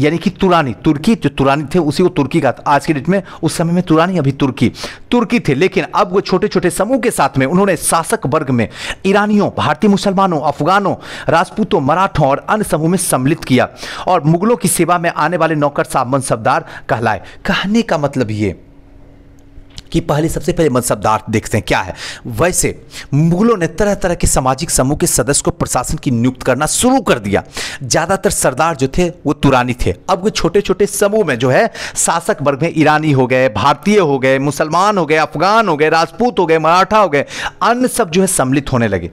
यानी कि तुरानी तुर्की जो तुरानी थे उसी को तुर्की का आज के डेट में उस समय में तुरानी अभी तुर्की तुर्की थे लेकिन अब वो छोटे छोटे समूह के साथ में उन्होंने शासक वर्ग में ईरानियों भारतीय मुसलमानों अफगानों राजपूतों मराठों और अन्य समूह में सम्मिलित किया और मुगलों की सेवा में आने वाले नौकर साबमन सबदार कहलाए कहने का मतलब ये कि पहले सबसे पहले मनसबदार देखते हैं क्या है वैसे मुगलों ने तरह तरह के सामाजिक समूह के सदस्य को प्रशासन की नियुक्त करना शुरू कर दिया ज़्यादातर सरदार जो थे वो तुरानी थे अब वो छोटे छोटे समूह में जो है शासक वर्ग में ईरानी हो गए भारतीय हो गए मुसलमान हो गए अफगान हो गए राजपूत हो गए मराठा हो गए अन्य सब जो है सम्मिलित होने लगे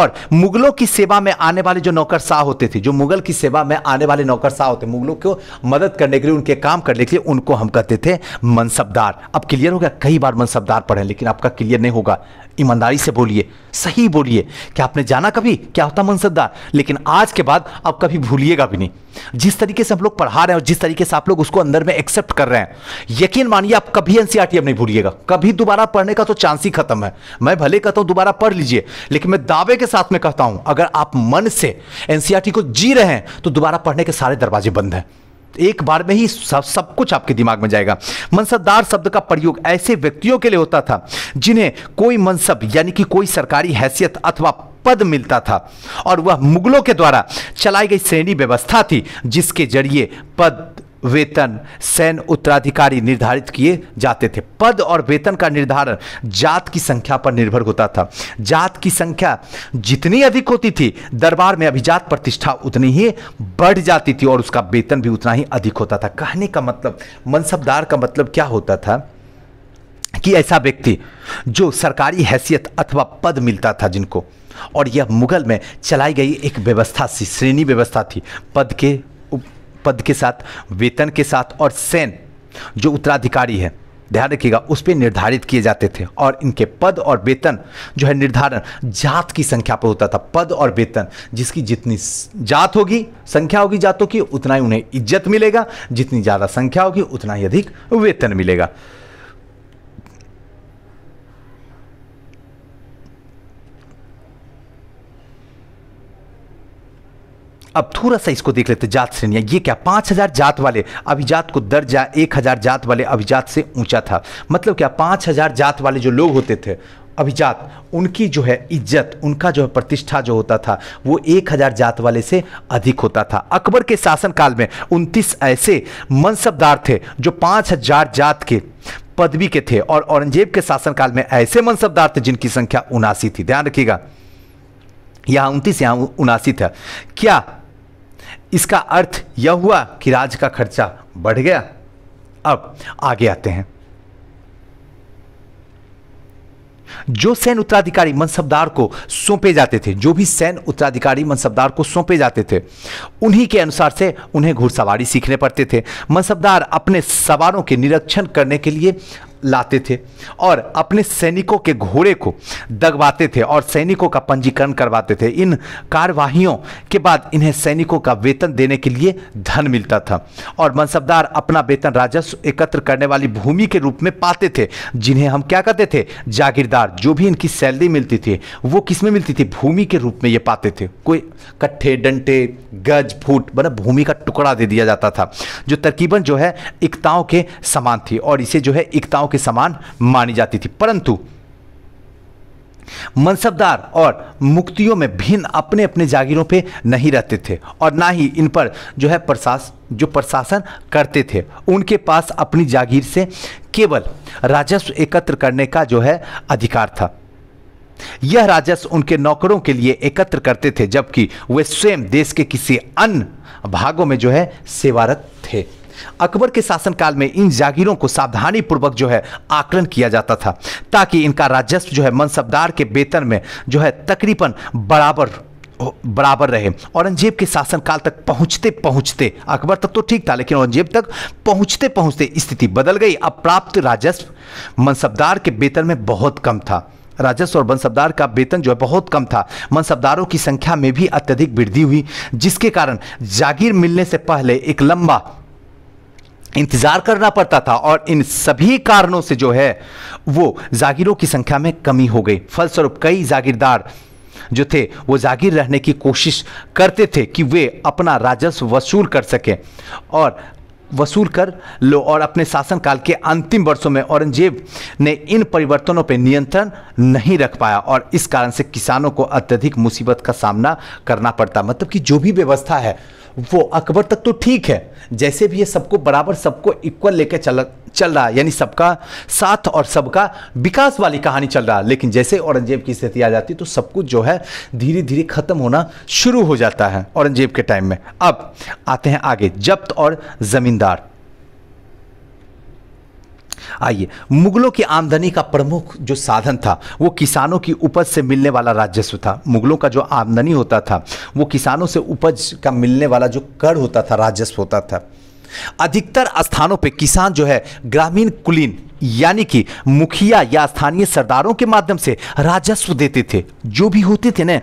और मुगलों की सेवा में आने वाले जो शाह होते थे जो मुगल की सेवा में आने वाले शाह होते मुगलों को मदद करने के लिए उनके काम करने के लिए उनको हम कहते थे मनसबदार अब क्लियर हो गया कहीं कई बार मनसबदार पढ़ें लेकिन आपका क्लियर नहीं होगा ईमानदारी से बोलिए सही बोलिए क्या आपने जाना कभी क्या होता मनसबदार लेकिन आज के बाद आप कभी भूलिएगा भी नहीं जिस तरीके से हम लोग पढ़ा रहे हैं और जिस तरीके से आप लोग उसको अंदर में एक्सेप्ट कर रहे हैं यकीन मानिए आप कभी एनसीआरटी e अब नहीं भूलिएगा कभी दोबारा पढ़ने का तो चांस ही खत्म है मैं भले कहता हूं दोबारा पढ़ लीजिए लेकिन मैं दावे के साथ में कहता हूं अगर आप मन से एनसीआरटी e को जी रहे हैं तो दोबारा पढ़ने के सारे दरवाजे बंद हैं एक बार में ही सब सब कुछ आपके दिमाग में जाएगा मनसबदार शब्द का प्रयोग ऐसे व्यक्तियों के लिए होता था जिन्हें कोई मनसब यानी कि कोई सरकारी हैसियत अथवा पद मिलता था और वह मुगलों के द्वारा चलाई गई श्रेणी व्यवस्था थी जिसके जरिए पद वेतन सैन्य उत्तराधिकारी निर्धारित किए जाते थे पद और वेतन का निर्धारण जात की संख्या पर निर्भर होता था जात की संख्या जितनी अधिक होती थी दरबार में अभिजात प्रतिष्ठा उतनी ही बढ़ जाती थी और उसका वेतन भी उतना ही अधिक होता था कहने का मतलब मनसबदार का मतलब क्या होता था कि ऐसा व्यक्ति जो सरकारी हैसियत अथवा पद मिलता था जिनको और यह मुगल में चलाई गई एक व्यवस्था सी श्रेणी व्यवस्था थी पद के पद के साथ वेतन के साथ और सैन जो उत्तराधिकारी है ध्यान रखिएगा उस पर निर्धारित किए जाते थे और इनके पद और वेतन जो है निर्धारण जात की संख्या पर होता था पद और वेतन जिसकी जितनी जात होगी संख्या होगी जातों की उतना ही उन्हें इज्जत मिलेगा जितनी ज़्यादा संख्या होगी उतना ही अधिक वेतन मिलेगा अब थोड़ा सा इसको देख लेते जात श्रेणियाँ ये क्या पाँच हज़ार जात वाले अभिजात को दर्जा एक हज़ार जात वाले अभिजात से ऊंचा था मतलब क्या पाँच हज़ार जात वाले जो लोग होते थे अभिजात उनकी जो है इज्जत उनका जो है प्रतिष्ठा जो होता था वो एक हज़ार जात वाले से अधिक होता था अकबर के शासनकाल में उनतीस ऐसे मनसबदार थे जो पाँच जात के पदवी के थे और औरंगजेब के शासनकाल में ऐसे मनसबदार थे जिनकी संख्या उनासी थी ध्यान रखिएगा यहां उनतीस यहां उनासी था क्या इसका अर्थ यह हुआ कि राज्य का खर्चा बढ़ गया अब आगे आते हैं जो सैन्य उत्तराधिकारी मनसबदार को सौंपे जाते थे जो भी सैन्य उत्तराधिकारी मनसबदार को सौंपे जाते थे उन्हीं के अनुसार से उन्हें घुड़सवारी सीखने पड़ते थे मनसबदार अपने सवारों के निरीक्षण करने के लिए लाते थे और अपने सैनिकों के घोड़े को दगवाते थे और सैनिकों का पंजीकरण करवाते थे इन कार्यवाहियों के बाद इन्हें सैनिकों का वेतन देने के लिए धन मिलता था और मनसबदार अपना वेतन राजस्व एकत्र करने वाली भूमि के रूप में पाते थे जिन्हें हम क्या कहते थे जागीरदार जो भी इनकी सैलरी मिलती थी वो किस में मिलती थी भूमि के रूप में ये पाते थे कोई कट्ठे डंटे गज फूट मतलब भूमि का टुकड़ा दे दिया जाता था जो तरकीबन जो है इकताओं के समान थी और इसे जो है इकताओं के समान मानी जाती थी परंतु मनसबदार और मुक्तियों में भिन्न अपने अपने जागीरों पे नहीं रहते थे और ना ही इन पर जो है प्रशास जो प्रशासन करते थे उनके पास अपनी जागीर से केवल राजस्व एकत्र करने का जो है अधिकार था यह राजस्व उनके नौकरों के लिए एकत्र करते थे जबकि वे स्वयं देश के किसी अन्य भागों में जो है सेवारत थे अकबर के शासनकाल में इन जागीरों को सावधानी पूर्वक जो है आकलन किया जाता था ताकि इनका राजस्व जो है मनसबदार के वेतन में जो है तकरीबन बराबर बराबर रहे औरंगजेब के शासनकाल तक पहुंचते पहुंचते अकबर तक तो ठीक था लेकिन औरंगजेब तक पहुंचते पहुंचते स्थिति बदल गई अब प्राप्त राजस्व मनसबदार के वेतन में बहुत कम था राजस्व और मनसबदार का वेतन जो है बहुत कम था मनसबदारों की संख्या में भी अत्यधिक वृद्धि हुई जिसके कारण जागीर मिलने से पहले एक लंबा इंतज़ार करना पड़ता था और इन सभी कारणों से जो है वो जागीरों की संख्या में कमी हो गई फलस्वरूप कई जागीरदार जो थे वो जागीर रहने की कोशिश करते थे कि वे अपना राजस्व वसूल कर सकें और वसूल कर लो और अपने शासनकाल के अंतिम वर्षों में औरंगजेब ने इन परिवर्तनों पर नियंत्रण नहीं रख पाया और इस कारण से किसानों को अत्यधिक मुसीबत का सामना करना पड़ता मतलब कि जो भी व्यवस्था है वो अकबर तक तो ठीक है जैसे भी ये सबको बराबर सबको इक्वल लेकर चल चल रहा है यानी सबका साथ और सबका विकास वाली कहानी चल रहा है लेकिन जैसे औरंगजेब की स्थिति आ जाती तो सब कुछ जो है धीरे धीरे ख़त्म होना शुरू हो जाता है औरंगजेब के टाइम में अब आते हैं आगे जब्त और ज़मींदार आइए मुगलों की आमदनी का प्रमुख जो साधन था वो किसानों की उपज से मिलने वाला राजस्व था मुगलों का जो आमदनी होता था वो किसानों से उपज का मिलने वाला जो कर होता था राजस्व होता था अधिकतर स्थानों पर किसान जो है ग्रामीण कुलीन यानी कि मुखिया या स्थानीय सरदारों के माध्यम से राजस्व देते थे जो भी होते थे ना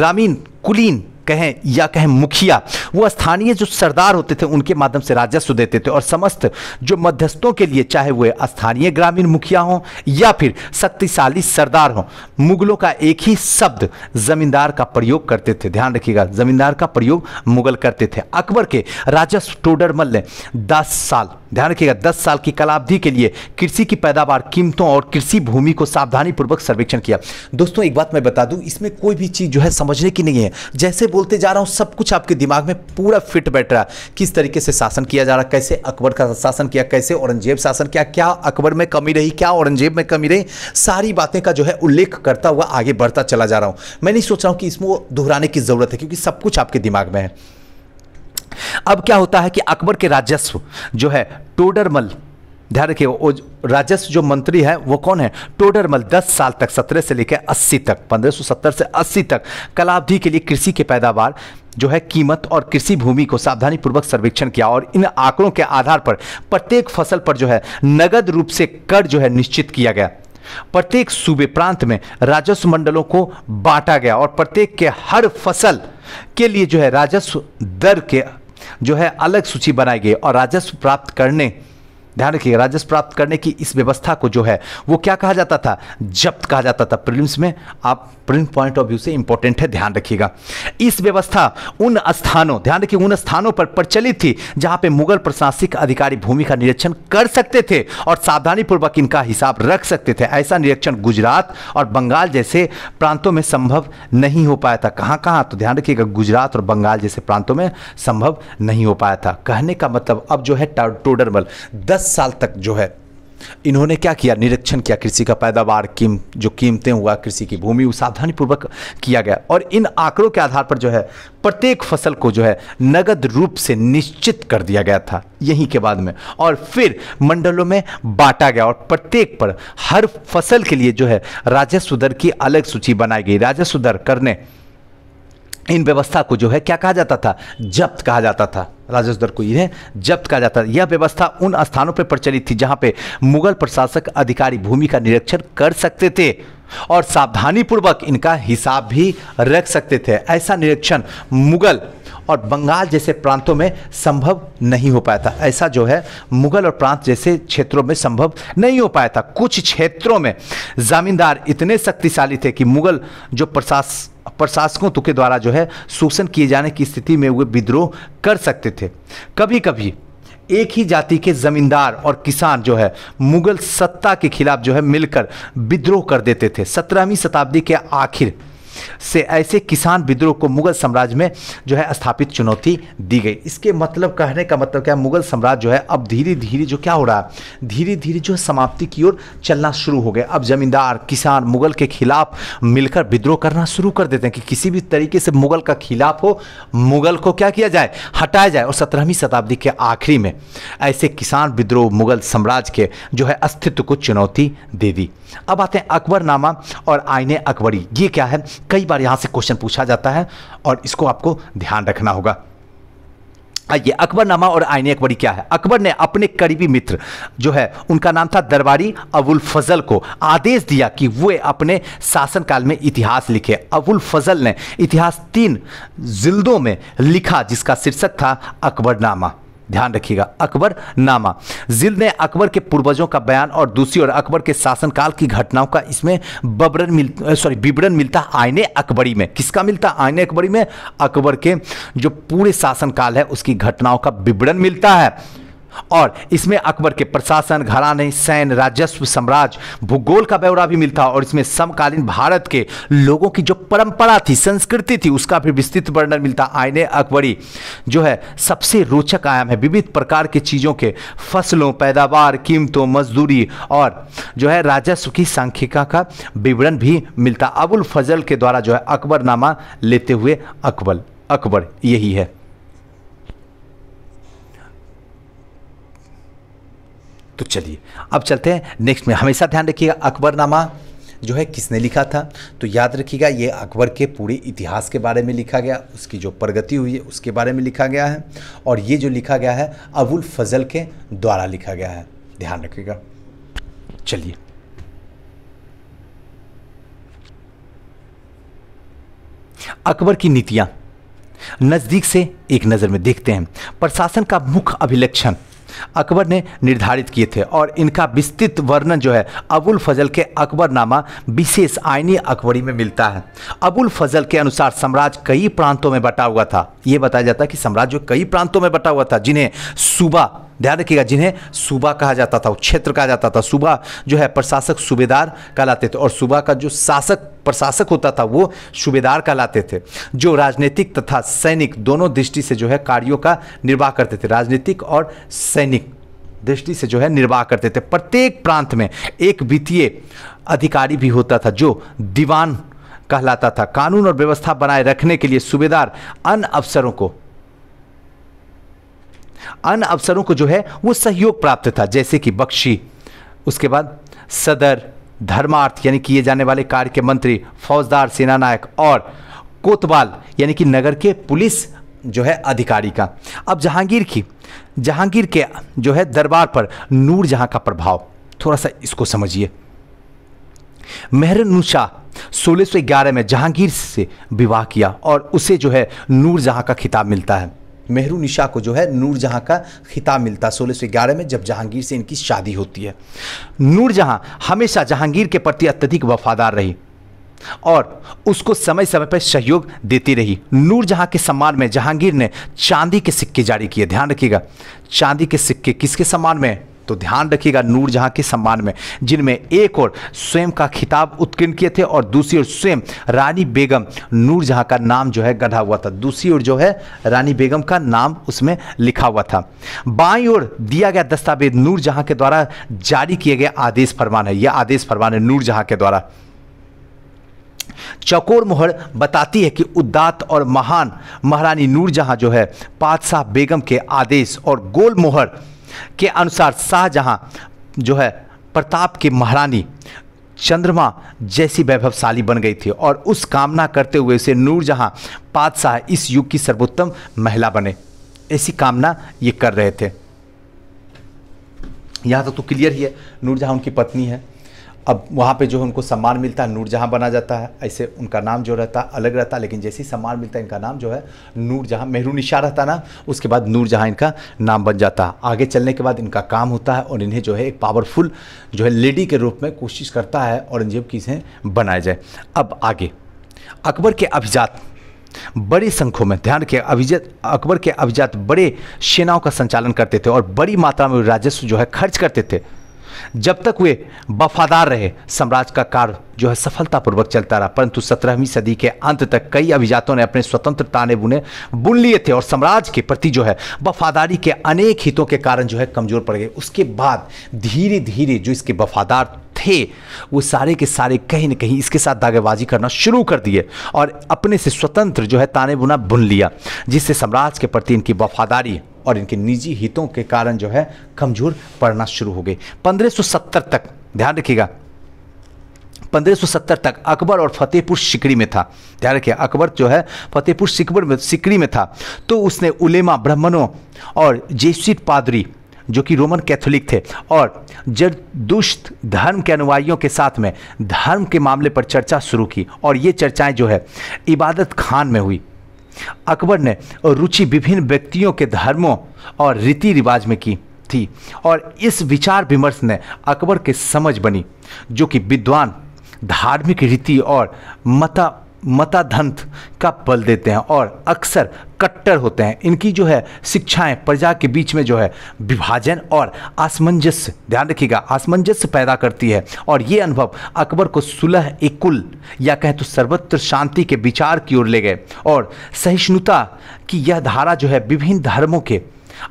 ग्रामीण कुलीन कहें या कहें मुखिया वो स्थानीय जो सरदार होते थे उनके माध्यम से राजस्व देते थे और समस्त जो मध्यस्थों के लिए चाहे वे स्थानीय ग्रामीण मुखिया हों या फिर शक्तिशाली सरदार हों मुगलों का एक ही शब्द जमींदार का प्रयोग करते थे ध्यान रखिएगा जमींदार का प्रयोग मुगल करते थे अकबर के राजस्व टोडरमल ने दस साल ध्यान रखिएगा दस साल की कलावधि के लिए कृषि की पैदावार कीमतों और कृषि भूमि को सावधानीपूर्वक सर्वेक्षण किया दोस्तों एक बात मैं बता दूं इसमें कोई भी चीज़ जो है समझने की नहीं है जैसे वो बोलते जा रहा हूँ सब कुछ आपके दिमाग में पूरा फिट बैठ रहा है किस तरीके से शासन किया जा रहा कैसे अकबर का शासन किया कैसे औरंगजेब शासन किया क्या अकबर में कमी रही क्या औरंगजेब में कमी रही सारी बातें का जो है उल्लेख करता हुआ आगे बढ़ता चला जा रहा हूँ मैं नहीं सोच रहा हूँ कि इसमें दोहराने की ज़रूरत है क्योंकि सब कुछ आपके दिमाग में है अब क्या होता है कि अकबर के राजस्व जो है टोडरमल ध्यान रखिए वो राजस्व जो मंत्री है वो कौन है टोडरमल 10 साल तक 17 से लेकर 80 तक 1570 से 80 तक कलावधि के लिए कृषि की पैदावार जो है कीमत और कृषि भूमि को सावधानी पूर्वक सर्वेक्षण किया और इन आंकड़ों के आधार पर प्रत्येक फसल पर जो है नगद रूप से कर जो है निश्चित किया गया प्रत्येक सूबे प्रांत में राजस्व मंडलों को बांटा गया और प्रत्येक के हर फसल के लिए जो है राजस्व दर के जो है अलग सूची बनाई गई और राजस्व प्राप्त करने ध्यान रखिए राजस्व प्राप्त करने की इस व्यवस्था को जो है वो क्या कहा जाता था जब्त कहा जाता था प्रिलिम्स में आप प्रिलिम पॉइंट ऑफ व्यू से इंपॉर्टेंट है ध्यान रखिएगा इस व्यवस्था उन स्थानों ध्यान रखिए उन स्थानों पर प्रचलित थी जहां पे मुगल प्रशासनिक अधिकारी भूमि का निरीक्षण कर सकते थे और सावधानीपूर्वक इनका हिसाब रख सकते थे ऐसा निरीक्षण गुजरात और बंगाल जैसे प्रांतों में संभव नहीं हो पाया था कहाँ कहाँ तो ध्यान रखिएगा गुजरात और बंगाल जैसे प्रांतों में संभव नहीं हो पाया था कहने का मतलब अब जो है टोडरमल दस 10 साल तक जो है इन्होंने क्या किया निरीक्षण किया कृषि का पैदावार कीम जो कीमतें हुआ कृषि की भूमि वो सावधानीपूर्वक किया गया और इन आंकड़ों के आधार पर जो है प्रत्येक फसल को जो है नगद रूप से निश्चित कर दिया गया था यहीं के बाद में और फिर मंडलों में बांटा गया और प्रत्येक पर हर फसल के लिए जो है राजस्व दर की अलग सूची बनाई गई राजस्व दर करने इन व्यवस्था को जो है क्या कहा जाता था जब्त कहा जाता था दर को इन्हें जब्त किया जाता यह व्यवस्था उन स्थानों पर प्रचलित थी जहां पे मुगल प्रशासक अधिकारी भूमि का निरीक्षण कर सकते थे और सावधानीपूर्वक इनका हिसाब भी रख सकते थे ऐसा निरीक्षण मुगल और बंगाल जैसे प्रांतों में संभव नहीं हो पाया था ऐसा जो है मुगल और प्रांत जैसे क्षेत्रों में संभव नहीं हो पाया था कुछ क्षेत्रों में जमींदार इतने शक्तिशाली थे कि मुगल जो प्रशास प्रशासकों के द्वारा जो है शोषण किए जाने की स्थिति में वे विद्रोह कर सकते थे थे कभी कभी एक ही जाति के जमींदार और किसान जो है मुगल सत्ता के खिलाफ जो है मिलकर विद्रोह कर देते थे सत्रहवीं शताब्दी के आखिर से ऐसे किसान विद्रोह को मुगल साम्राज्य में जो है स्थापित चुनौती दी गई इसके मतलब कहने का मतलब क्या मुगल साम्राज्य जो है अब धीरे धीरे जो क्या हो रहा है धीरे धीरे जो समाप्ति की ओर चलना शुरू हो गया अब जमींदार किसान मुगल के खिलाफ मिलकर विद्रोह करना शुरू कर देते हैं कि किसी भी तरीके से मुगल का खिलाफ हो मुगल को क्या किया जाए हटाया जाए और सत्रहवीं शताब्दी के आखिरी में ऐसे किसान विद्रोह मुगल साम्राज्य के जो है अस्तित्व को चुनौती दे दी अब आते हैं अकबरनामा और आईने अकबरी ये क्या है कई बार यहां से क्वेश्चन पूछा जाता है और इसको आपको ध्यान रखना होगा आइए अकबरनामा और आईने अकबरी क्या है अकबर ने अपने करीबी मित्र जो है उनका नाम था दरबारी अबुल फजल को आदेश दिया कि वे अपने शासनकाल में इतिहास लिखे अबुल फजल ने इतिहास तीन जिल्दों में लिखा जिसका शीर्षक था अकबरनामा ध्यान रखिएगा अकबर नामा जिल ने अकबर के पूर्वजों का बयान और दूसरी ओर अकबर के शासनकाल की घटनाओं का इसमें बबरन मिल सॉरी विवरण मिलता आयने अकबरी में किसका मिलता है आयने अकबरी में अकबर के जो पूरे शासनकाल है उसकी घटनाओं का विवरण मिलता है और इसमें अकबर के प्रशासन घराने सैन्य राजस्व साम्राज्य भूगोल का ब्यौरा भी मिलता और इसमें समकालीन भारत के लोगों की जो परंपरा थी संस्कृति थी उसका भी विस्तृत वर्णन मिलता आयने अकबरी जो है सबसे रोचक आयाम है विविध प्रकार की चीज़ों के फसलों पैदावार कीमतों मजदूरी और जो है राजस्व की सांख्यिका का विवरण भी मिलता अबुल फजल के द्वारा जो है अकबरनामा लेते हुए अकबर अकबर यही है तो चलिए अब चलते हैं नेक्स्ट में हमेशा ध्यान रखिएगा अकबरनामा जो है किसने लिखा था तो याद रखिएगा ये अकबर के पूरे इतिहास के बारे में लिखा गया उसकी जो प्रगति हुई है उसके बारे में लिखा गया है और ये जो लिखा गया है अबुल फजल के द्वारा लिखा गया है ध्यान रखिएगा चलिए अकबर की नीतियां नज़दीक से एक नज़र में देखते हैं प्रशासन का मुख्य अभिलक्षण अकबर ने निर्धारित किए थे और इनका विस्तृत वर्णन जो है अबुल फजल के अकबरनामा विशेष आइनी अकबरी में मिलता है अबुल फजल के अनुसार साम्राज्य कई प्रांतों में बटा हुआ था ये बताया जाता है कि साम्राज्य कई प्रांतों में बटा हुआ था जिन्हें सूबा ध्यान रखिएगा जिन्हें सूबा कहा जाता था क्षेत्र कहा जाता था सूबा जो है प्रशासक सूबेदार कहलाते थे और सूबा का जो शासक प्रशासक होता था वो सूबेदार कहलाते थे जो राजनीतिक तथा सैनिक दोनों दृष्टि से जो है कार्यों का निर्वाह करते थे राजनीतिक और सैनिक दृष्टि से जो है निर्वाह करते थे प्रत्येक प्रांत में एक वित्तीय अधिकारी भी होता था जो दीवान कहलाता था कानून और व्यवस्था बनाए रखने के लिए सूबेदार अन्य अफसरों को अन्य अफसरों को जो है वो सहयोग प्राप्त था जैसे कि बख्शी उसके बाद सदर धर्मार्थ यानी किए जाने वाले कार्य के मंत्री फौजदार सेनानायक और कोतवाल यानी कि नगर के पुलिस जो है अधिकारी का अब जहांगीर की जहांगीर के जो है दरबार पर नूर जहां का प्रभाव थोड़ा सा इसको समझिए मेहरनुशा ग्यारह में जहांगीर से विवाह किया और उसे जो है नूरजहाँ का खिताब मिलता है मेहरू निशा को जो है नूरजहाँ का खिताब मिलता सोलह सौ ग्यारह में जब जहांगीर से इनकी शादी होती है नूरजहाँ हमेशा जहांगीर के प्रति अत्यधिक वफादार रही और उसको समय समय पर सहयोग देती रही नूरजहाँ के सम्मान में जहांगीर ने चांदी के सिक्के जारी किए ध्यान रखिएगा चांदी के सिक्के किसके सम्मान में तो ध्यान रखिएगा नूरजहां के सम्मान में जिनमें एक और स्वयं का खिताब उत्कीर्ण किए थे और दूसरी ओर स्वयं रानी बेगम नूरजहां का नाम जो है गढ़ा हुआ था दूसरी ओर जो है रानी बेगम का नाम उसमें लिखा हुआ था बाई ओर दिया गया दस्तावेज नूरजहां के द्वारा जारी किए गए आदेश फरमान है यह आदेश फरमान है नूरजहां के द्वारा चकोर मोहर बताती है कि उदात और महान महारानी नूरजहां जो है पादशाह बेगम के आदेश और गोल मोहर के अनुसार शाहजहां जो है प्रताप की महारानी चंद्रमा जैसी वैभवशाली बन गई थी और उस कामना करते हुए उसे नूरजहाँ पादशाह इस युग की सर्वोत्तम महिला बने ऐसी कामना ये कर रहे थे यहाँ तक तो क्लियर ही है नूरजहाँ उनकी पत्नी है अब वहाँ पे जो उनको सम्मान मिलता है नूरजहाँ बना जाता है ऐसे उनका नाम जो रहता है अलग रहता है लेकिन जैसे ही सम्मान मिलता है इनका नाम जो है नूरजहाँ निशा रहता ना उसके बाद नूरजहाँ इनका नाम बन जाता है आगे चलने के बाद इनका काम होता है और इन्हें जो है एक पावरफुल जो है लेडी के रूप में कोशिश करता है और इनजेब की इसे बनाया जाए अब आगे अकबर के अभिजात बड़ी संख्या में ध्यान के अभिजात अकबर के अभिजात बड़े सेनाओं का संचालन करते थे और बड़ी मात्रा में राजस्व जो है खर्च करते थे जब तक वे वफादार रहे साम्राज्य का कार्य जो है सफलतापूर्वक चलता रहा परंतु सत्रहवीं सदी के अंत तक कई अभिजातों ने अपने स्वतंत्र ताने बुने बुन लिए थे और साम्राज्य के प्रति जो है वफादारी के अनेक हितों के कारण जो है कमजोर पड़ गए उसके बाद धीरे धीरे जो इसके वफादार थे वो सारे के सारे कहीं ना कहीं इसके साथ दागेबाजी करना शुरू कर दिए और अपने से स्वतंत्र जो है ताने बुना बुन लिया जिससे साम्राज्य के प्रति इनकी वफादारी और इनके निजी हितों के कारण जो है कमजोर पड़ना शुरू हो गई 1570 तक ध्यान रखिएगा 1570 तक अकबर और फतेहपुर सिकरी में था ध्यान रखिए अकबर जो है फतेहपुर सिकबर में सिकरी में था तो उसने उलेमा ब्राह्मणों और जेसुट पादरी जो कि रोमन कैथोलिक थे और जरदुष्ट धर्म के अनुयायियों के साथ में धर्म के मामले पर चर्चा शुरू की और ये चर्चाएं जो है इबादत खान में हुई अकबर ने रुचि विभिन्न व्यक्तियों के धर्मों और रीति रिवाज में की थी और इस विचार विमर्श ने अकबर की समझ बनी जो कि विद्वान धार्मिक रीति और मता मताधंत का बल देते हैं और अक्सर कट्टर होते हैं इनकी जो है शिक्षाएं प्रजा के बीच में जो है विभाजन और आसमंजस्य ध्यान रखिएगा आसमंजस्य पैदा करती है और ये अनुभव अकबर को सुलह एकुल या कहें तो सर्वत्र शांति के विचार की ओर ले गए और सहिष्णुता की यह धारा जो है विभिन्न धर्मों के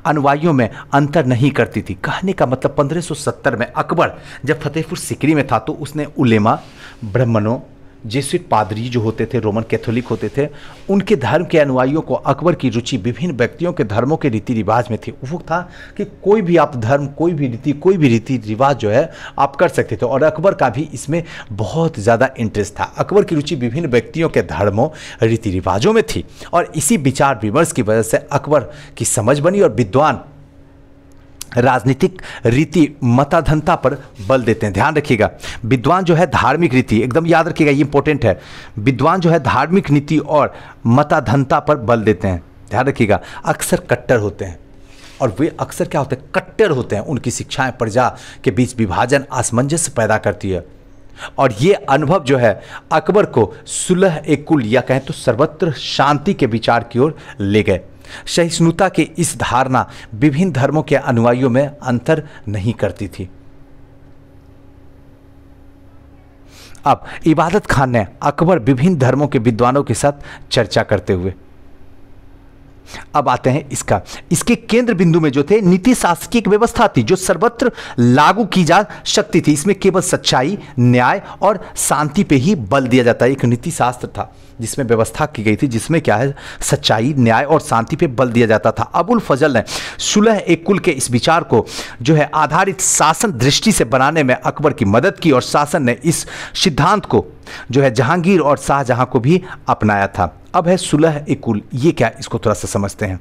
अनुवायों में अंतर नहीं करती थी कहने का मतलब 1570 में अकबर जब फतेहपुर सिकरी में था तो उसने उलेमा ब्राह्मणों जेसिट पादरी जो होते थे रोमन कैथोलिक होते थे उनके धर्म के अनुयायियों को अकबर की रुचि विभिन्न व्यक्तियों के धर्मों के रीति रिवाज में थी वो था कि कोई भी आप धर्म कोई भी रीति कोई भी रीति रिवाज जो है आप कर सकते थे और अकबर का भी इसमें बहुत ज़्यादा इंटरेस्ट था अकबर की रुचि विभिन्न व्यक्तियों के धर्मों रीति रिवाजों में थी और इसी विचार विमर्श की वजह से अकबर की समझ बनी और विद्वान राजनीतिक रीति मताधनता पर बल देते हैं ध्यान रखिएगा विद्वान जो है धार्मिक रीति एकदम याद रखिएगा ये इंपॉर्टेंट है विद्वान जो है धार्मिक नीति और मताधनता पर बल देते हैं ध्यान रखिएगा अक्सर कट्टर होते हैं और वे अक्सर क्या होते हैं कट्टर होते हैं उनकी शिक्षाएं प्रजा के बीच विभाजन असमंजस पैदा करती है और ये अनुभव जो है अकबर को सुलह एक कुल या कहें तो सर्वत्र शांति के विचार की ओर ले गए सहिष्णुता की इस धारणा विभिन्न धर्मों के अनुयायियों में अंतर नहीं करती थी अब इबादत खान ने अकबर विभिन्न धर्मों के विद्वानों के साथ चर्चा करते हुए अब आते हैं इसका इसके केंद्र बिंदु में जो थे नीति शासकीय व्यवस्था थी जो सर्वत्र लागू की जा सकती थी इसमें केवल सच्चाई न्याय और शांति पे ही बल दिया जाता है एक नीति शास्त्र था जिसमें व्यवस्था की गई थी जिसमें क्या है सच्चाई न्याय और शांति पे बल दिया जाता था अबुल फजल ने सुलह एक कुल के इस विचार को जो है आधारित शासन दृष्टि से बनाने में अकबर की मदद की और शासन ने इस सिद्धांत को जो है जहांगीर और शाहजहां को भी अपनाया था अब है सुलह कुल ये क्या इसको थोड़ा सा समझते हैं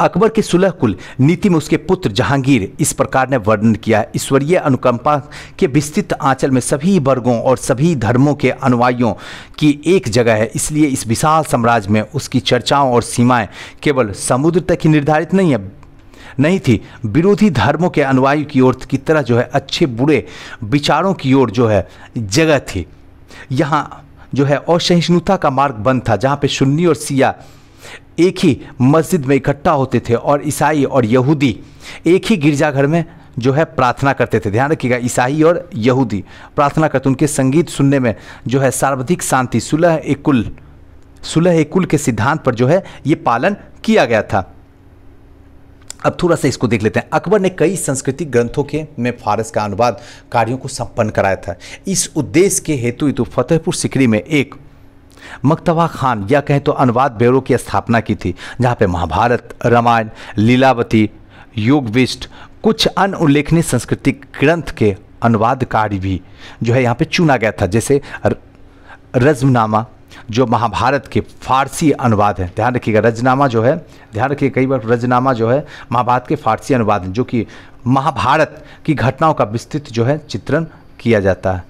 अकबर के सुलह कुल नीति में उसके पुत्र जहांगीर इस प्रकार ने वर्णन किया ईश्वरीय अनुकंपा के विस्तृत आंचल में सभी वर्गों और सभी धर्मों के अनुयायियों की एक जगह है इसलिए इस विशाल साम्राज्य में उसकी चर्चाओं और सीमाएं केवल समुद्र तक ही निर्धारित नहीं है नहीं थी विरोधी धर्मों के अनुयायी की ओर की तरह जो है अच्छे बुरे विचारों की ओर जो है जगह थी यहाँ जो है असहिष्णुता का मार्ग बंद था जहाँ पे सुन्नी और सिया एक ही मस्जिद में इकट्ठा होते थे और ईसाई और यहूदी एक ही गिरजाघर में जो है प्रार्थना करते थे ध्यान रखिएगा ईसाई और यहूदी प्रार्थना करते उनके संगीत सुनने में जो है सार्वधिक शांति सुलह एकुल सुलह एकुल के सिद्धांत पर जो है ये पालन किया गया था अब थोड़ा सा इसको देख लेते हैं अकबर ने कई सांस्कृतिक ग्रंथों के में फारस का अनुवाद कार्यों को संपन्न कराया था इस उद्देश्य के हेतु हेतु तो फतेहपुर सिकरी में एक मकतवा खान या कहें तो अनुवाद ब्यूरो की स्थापना की थी जहाँ पे महाभारत रामायण लीलावती योगविष्ट कुछ अन्य उल्लेखनीय सांस्कृतिक ग्रंथ के अनुवाद कार्य भी जो है यहाँ पे चुना गया था जैसे रज्मनामा जो महाभारत के फारसी अनुवाद हैं ध्यान रखिएगा रजनामा जो है ध्यान रखिए कई बार रजनामा जो है महाभारत के फारसी अनुवाद हैं जो कि महाभारत की घटनाओं का विस्तृत जो है चित्रण किया जाता है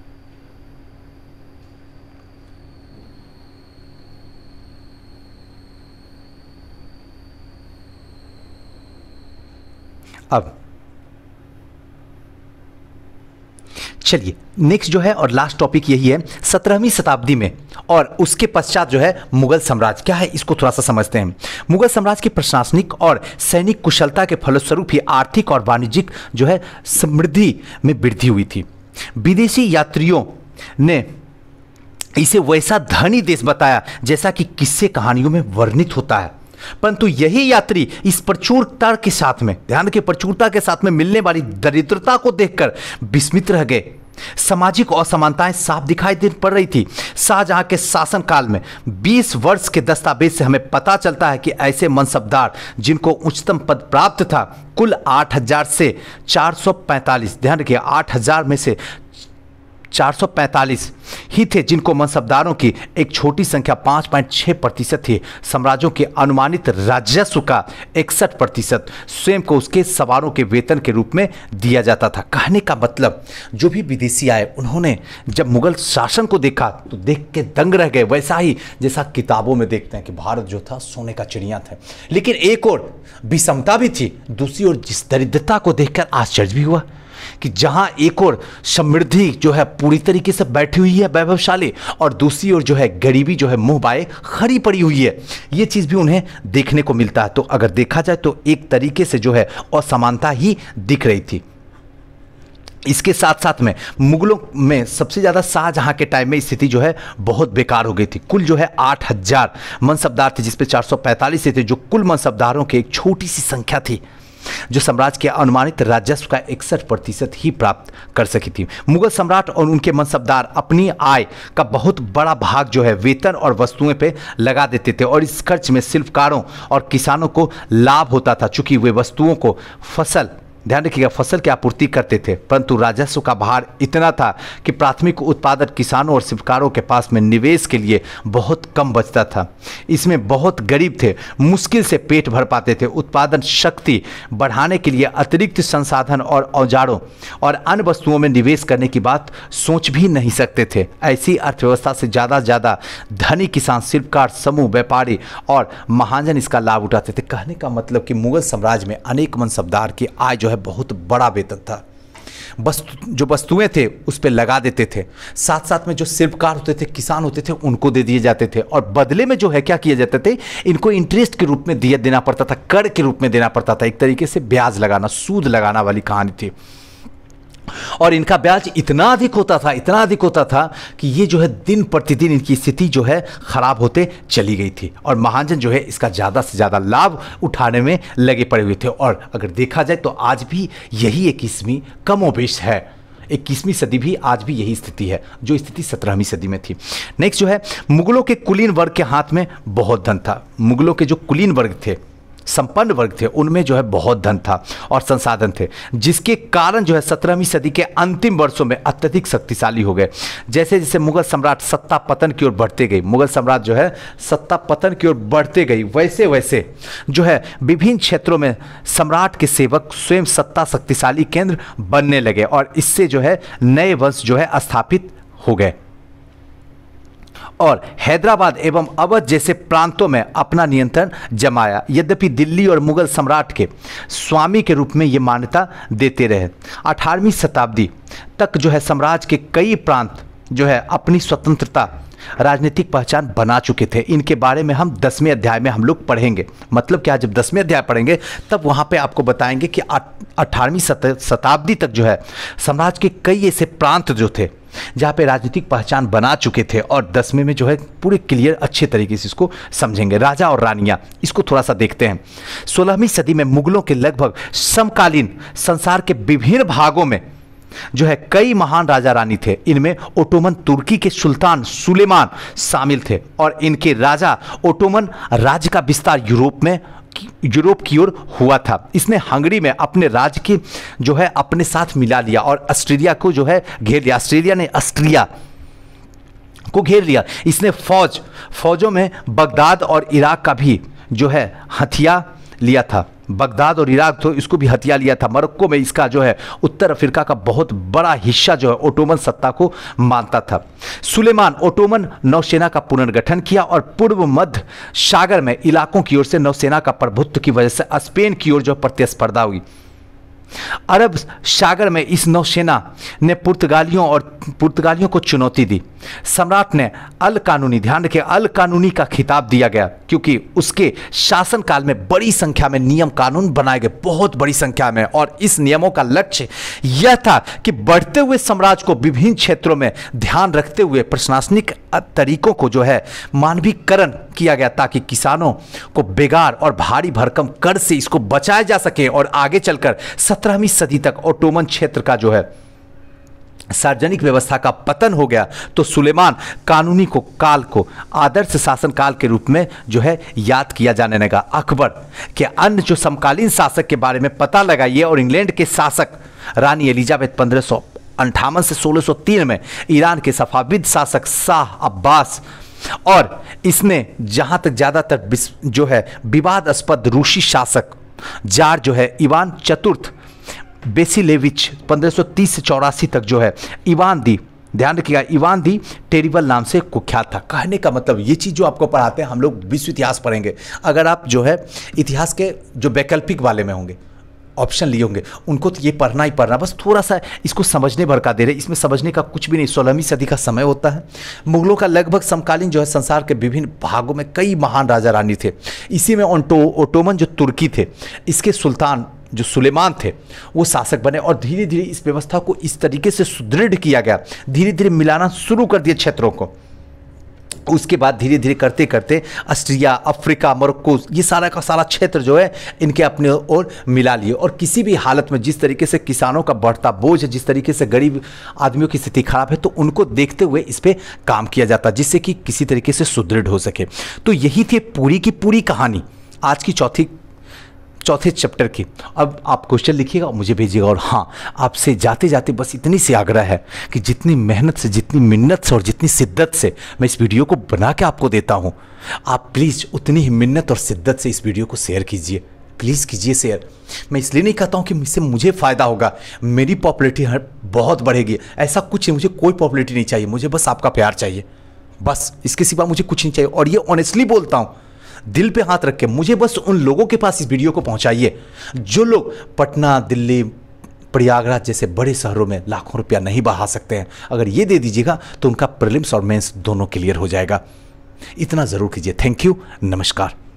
चलिए नेक्स्ट जो है और लास्ट टॉपिक यही है सत्रहवीं शताब्दी में और उसके पश्चात जो है मुगल साम्राज्य क्या है इसको थोड़ा सा समझते हैं मुगल साम्राज्य की प्रशासनिक और सैनिक कुशलता के फलस्वरूप ही आर्थिक और वाणिज्यिक जो है समृद्धि में वृद्धि हुई थी विदेशी यात्रियों ने इसे वैसा धनी देश बताया जैसा कि किस्से कहानियों में वर्णित होता है परंतु यही यात्री इस प्रचुरता के साथ में ध्यान के प्रचुरता के साथ में मिलने वाली दरिद्रता को देखकर विस्मित रह गए सामाजिक असमानताएं साफ दिखाई देने पड़ रही थी शाहजहां के शासनकाल में 20 वर्ष के दस्तावेज से हमें पता चलता है कि ऐसे मनसबदार जिनको उच्चतम पद प्राप्त था कुल 8000 से 445 ध्यान रखिए 8000 में से 445 ही थे जिनको मनसबदारों की एक छोटी संख्या 5.6 प्रतिशत थी साम्राज्यों के अनुमानित राजस्व का इकसठ प्रतिशत स्वयं को उसके सवारों के वेतन के रूप में दिया जाता था कहने का मतलब जो भी विदेशी आए उन्होंने जब मुगल शासन को देखा तो देख के दंग रह गए वैसा ही जैसा किताबों में देखते हैं कि भारत जो था सोने का चिड़िया था लेकिन एक और विषमता भी थी दूसरी ओर जिस दरिद्रता को देखकर आश्चर्य भी हुआ कि जहां एक और समृद्धि जो है पूरी तरीके से बैठी हुई है वैभवशाली और दूसरी ओर जो है गरीबी जो है मुंह बाए खरी पड़ी हुई है ये चीज़ भी उन्हें देखने को मिलता है तो अगर देखा जाए तो एक तरीके से जो है असमानता ही दिख रही थी इसके साथ साथ में मुगलों में सबसे ज़्यादा शाहजहाँ के टाइम में स्थिति जो है बहुत बेकार हो गई थी कुल जो है आठ हज़ार मनसबदार थे जिसपे 445 थे जो कुल मनसबदारों की एक छोटी सी संख्या थी जो साम्राज्य के अनुमानित राजस्व का इकसठ प्रतिशत ही प्राप्त कर सकी थी मुगल सम्राट और उनके मनसबदार अपनी आय का बहुत बड़ा भाग जो है वेतन और वस्तुएं पे लगा देते थे और इस खर्च में शिल्पकारों और किसानों को लाभ होता था चूंकि वे वस्तुओं को फसल ध्यान रखिएगा फसल की आपूर्ति करते थे परंतु राजस्व का भार इतना था कि प्राथमिक उत्पादक किसानों और शिल्पकारों के पास में निवेश के लिए बहुत कम बचता था इसमें बहुत गरीब थे मुश्किल से पेट भर पाते थे उत्पादन शक्ति बढ़ाने के लिए अतिरिक्त संसाधन और औजारों और अन्य वस्तुओं में निवेश करने की बात सोच भी नहीं सकते थे ऐसी अर्थव्यवस्था से ज़्यादा ज़्यादा धनी किसान शिल्पकार समूह व्यापारी और महाजन इसका लाभ उठाते थे कहने का मतलब कि मुगल साम्राज्य में अनेक मनसबदार की आय जो है का बहुत बड़ा वेतन था बस जो वस्तुएं थे उस पर लगा देते थे साथ साथ में जो शिल्पकार होते थे किसान होते थे उनको दे दिए जाते थे और बदले में जो है क्या किया जाते थे इनको इंटरेस्ट के रूप में दिया देना पड़ता था कर के रूप में देना पड़ता था एक तरीके से ब्याज लगाना सूद लगाना वाली कहानी थी और इनका ब्याज इतना अधिक होता था इतना अधिक होता था कि ये जो है दिन प्रतिदिन इनकी स्थिति जो है ख़राब होते चली गई थी और महाजन जो है इसका ज़्यादा से ज़्यादा लाभ उठाने में लगे पड़े हुए थे और अगर देखा जाए तो आज भी यही एक इसमें कमोबेश है इक्कीसवीं सदी भी आज भी यही स्थिति है जो स्थिति सत्रहवीं सदी में थी नेक्स्ट जो है मुगलों के कुलीन वर्ग के हाथ में बहुत धन था मुगलों के जो कुलीन वर्ग थे संपन्न वर्ग थे उनमें जो है बहुत धन था और संसाधन थे जिसके कारण जो है सत्रहवीं सदी के अंतिम वर्षों में अत्यधिक शक्तिशाली हो गए जैसे जैसे मुगल सम्राट सत्ता पतन की ओर बढ़ते गई मुगल सम्राट जो है सत्ता पतन की ओर बढ़ते गई वैसे वैसे जो है विभिन्न क्षेत्रों में सम्राट के सेवक स्वयं सत्ता शक्तिशाली केंद्र बनने लगे और इससे जो है नए वंश जो है स्थापित हो गए और हैदराबाद एवं अवध जैसे प्रांतों में अपना नियंत्रण जमाया यद्यपि दिल्ली और मुगल सम्राट के स्वामी के रूप में ये मान्यता देते रहे अठारहवीं शताब्दी तक जो है साम्राज्य के कई प्रांत जो है अपनी स्वतंत्रता राजनीतिक पहचान बना चुके थे इनके बारे में हम दसवें अध्याय में हम लोग पढ़ेंगे मतलब क्या जब दसवें अध्याय पढ़ेंगे तब वहाँ पे आपको बताएंगे कि अठारहवीं शताब्दी तक जो है साम्राज्य के कई ऐसे प्रांत जो थे जहाँ पे राजनीतिक पहचान बना चुके थे और दसवें में जो है पूरे क्लियर अच्छे तरीके से इसको समझेंगे राजा और रानियाँ इसको थोड़ा सा देखते हैं सोलहवीं सदी में मुगलों के लगभग समकालीन संसार के विभिन्न भागों में जो है कई महान राजा रानी थे इनमें ओटोमन तुर्की के सुल्तान सुलेमान शामिल थे और इनके राजा ओटोमन राज्य का विस्तार यूरोप में यूरोप की ओर हुआ था इसने हंगरी में अपने राज्य के जो है अपने साथ मिला लिया और ऑस्ट्रेलिया को जो है घेर लिया ऑस्ट्रेलिया ने ऑस्ट्रिया को घेर लिया इसने फौज फौजों में बगदाद और इराक का भी जो है हथिया लिया था बगदाद और इराक तो इसको भी हथिया लिया था मरक्को में इसका जो है उत्तर अफ्रीका का बहुत बड़ा हिस्सा जो है ओटोमन सत्ता को मानता था सुलेमान ओटोमन नौसेना का पुनर्गठन किया और पूर्व मध्य सागर में इलाकों की ओर से नौसेना का प्रभुत्व की वजह से स्पेन की ओर जो प्रतिस्पर्धा हुई अरब सागर में इस नौसेना ने पुर्तगालियों और पुर्तगालियों को चुनौती दी सम्राट ने अल कानूनी ध्यान रखे अल कानूनी का खिताब दिया गया क्योंकि उसके शासनकाल में बड़ी संख्या में नियम कानून बनाए गए बहुत बड़ी संख्या में और इस नियमों का लक्ष्य यह था कि बढ़ते हुए साम्राज्य को विभिन्न क्षेत्रों में ध्यान रखते हुए प्रशासनिक तरीकों को जो है मानवीकरण किया गया ताकि किसानों को बेगार और भारी भरकम कर से इसको बचाया जा सके और आगे चलकर सत्रहवीं सदी तक ओटोमन क्षेत्र का जो है सार्वजनिक व्यवस्था का पतन हो गया तो सुलेमान कानूनी को काल को आदर्श शासन काल के रूप में जो है याद किया जाने लगा अकबर के अन्य जो समकालीन शासक के बारे में पता लगाइए और इंग्लैंड के शासक रानी एलिजाबेथ पंद्रह सौ अंठावन से 1603 में ईरान के सफाविद शासक शाह अब्बास और इसने जहां तक ज़्यादातर जो है विवादास्पद रूसी शासक जार जो है इवान चतुर्थ बेसिलेविच तीस से चौरासी तक जो है इवान दी ध्यान रखिएगा इवान दी टेरिबल नाम से कुख्यात था कहने का मतलब ये चीज़ जो आपको पढ़ाते हैं हम लोग विश्व इतिहास पढ़ेंगे अगर आप जो है इतिहास के जो वैकल्पिक वाले में होंगे ऑप्शन लिए होंगे उनको तो ये पढ़ना ही पढ़ना बस थोड़ा सा इसको समझने भर का दे रहे इसमें समझने का कुछ भी नहीं सोलहवीं सदी का समय होता है मुगलों का लगभग समकालीन जो है संसार के विभिन्न भागों में कई महान राजा रानी थे इसी में ओंटो ओटोमन जो तुर्की थे इसके सुल्तान जो सुलेमान थे वो शासक बने और धीरे धीरे इस व्यवस्था को इस तरीके से सुदृढ़ किया गया धीरे धीरे मिलाना शुरू कर दिया क्षेत्रों को उसके बाद धीरे धीरे करते करते ऑस्ट्रिया अफ्रीका मोरक्को ये सारा का सारा क्षेत्र जो है इनके अपने ओर मिला लिए और किसी भी हालत में जिस तरीके से किसानों का बढ़ता बोझ है जिस तरीके से गरीब आदमियों की स्थिति खराब है तो उनको देखते हुए इस पर काम किया जाता जिससे कि किसी तरीके से सुदृढ़ हो सके तो यही थी पूरी की पूरी कहानी आज की चौथी चौथे चैप्टर की अब आप क्वेश्चन लिखिएगा मुझे भेजिएगा और हाँ आपसे जाते जाते बस इतनी सी आग्रह है कि जितनी मेहनत से जितनी मिन्नत से और जितनी शिद्दत से मैं इस वीडियो को बना के आपको देता हूँ आप प्लीज़ उतनी ही मिन्नत और शिद्दत से इस वीडियो को शेयर कीजिए प्लीज़ कीजिए शेयर मैं इसलिए नहीं कहता हूँ कि इससे मुझे फ़ायदा होगा मेरी पॉपुलरिटी हर बहुत बढ़ेगी ऐसा कुछ है मुझे कोई पॉपुलरिटी नहीं चाहिए मुझे बस आपका प्यार चाहिए बस इसके सिवा मुझे कुछ नहीं चाहिए और ये ऑनेस्टली बोलता हूँ दिल पे हाथ रख के मुझे बस उन लोगों के पास इस वीडियो को पहुंचाइए जो लोग पटना दिल्ली प्रयागराज जैसे बड़े शहरों में लाखों रुपया नहीं बहा सकते हैं अगर ये दे दीजिएगा तो उनका प्रिलिम्स और मेंस दोनों क्लियर हो जाएगा इतना ज़रूर कीजिए थैंक यू नमस्कार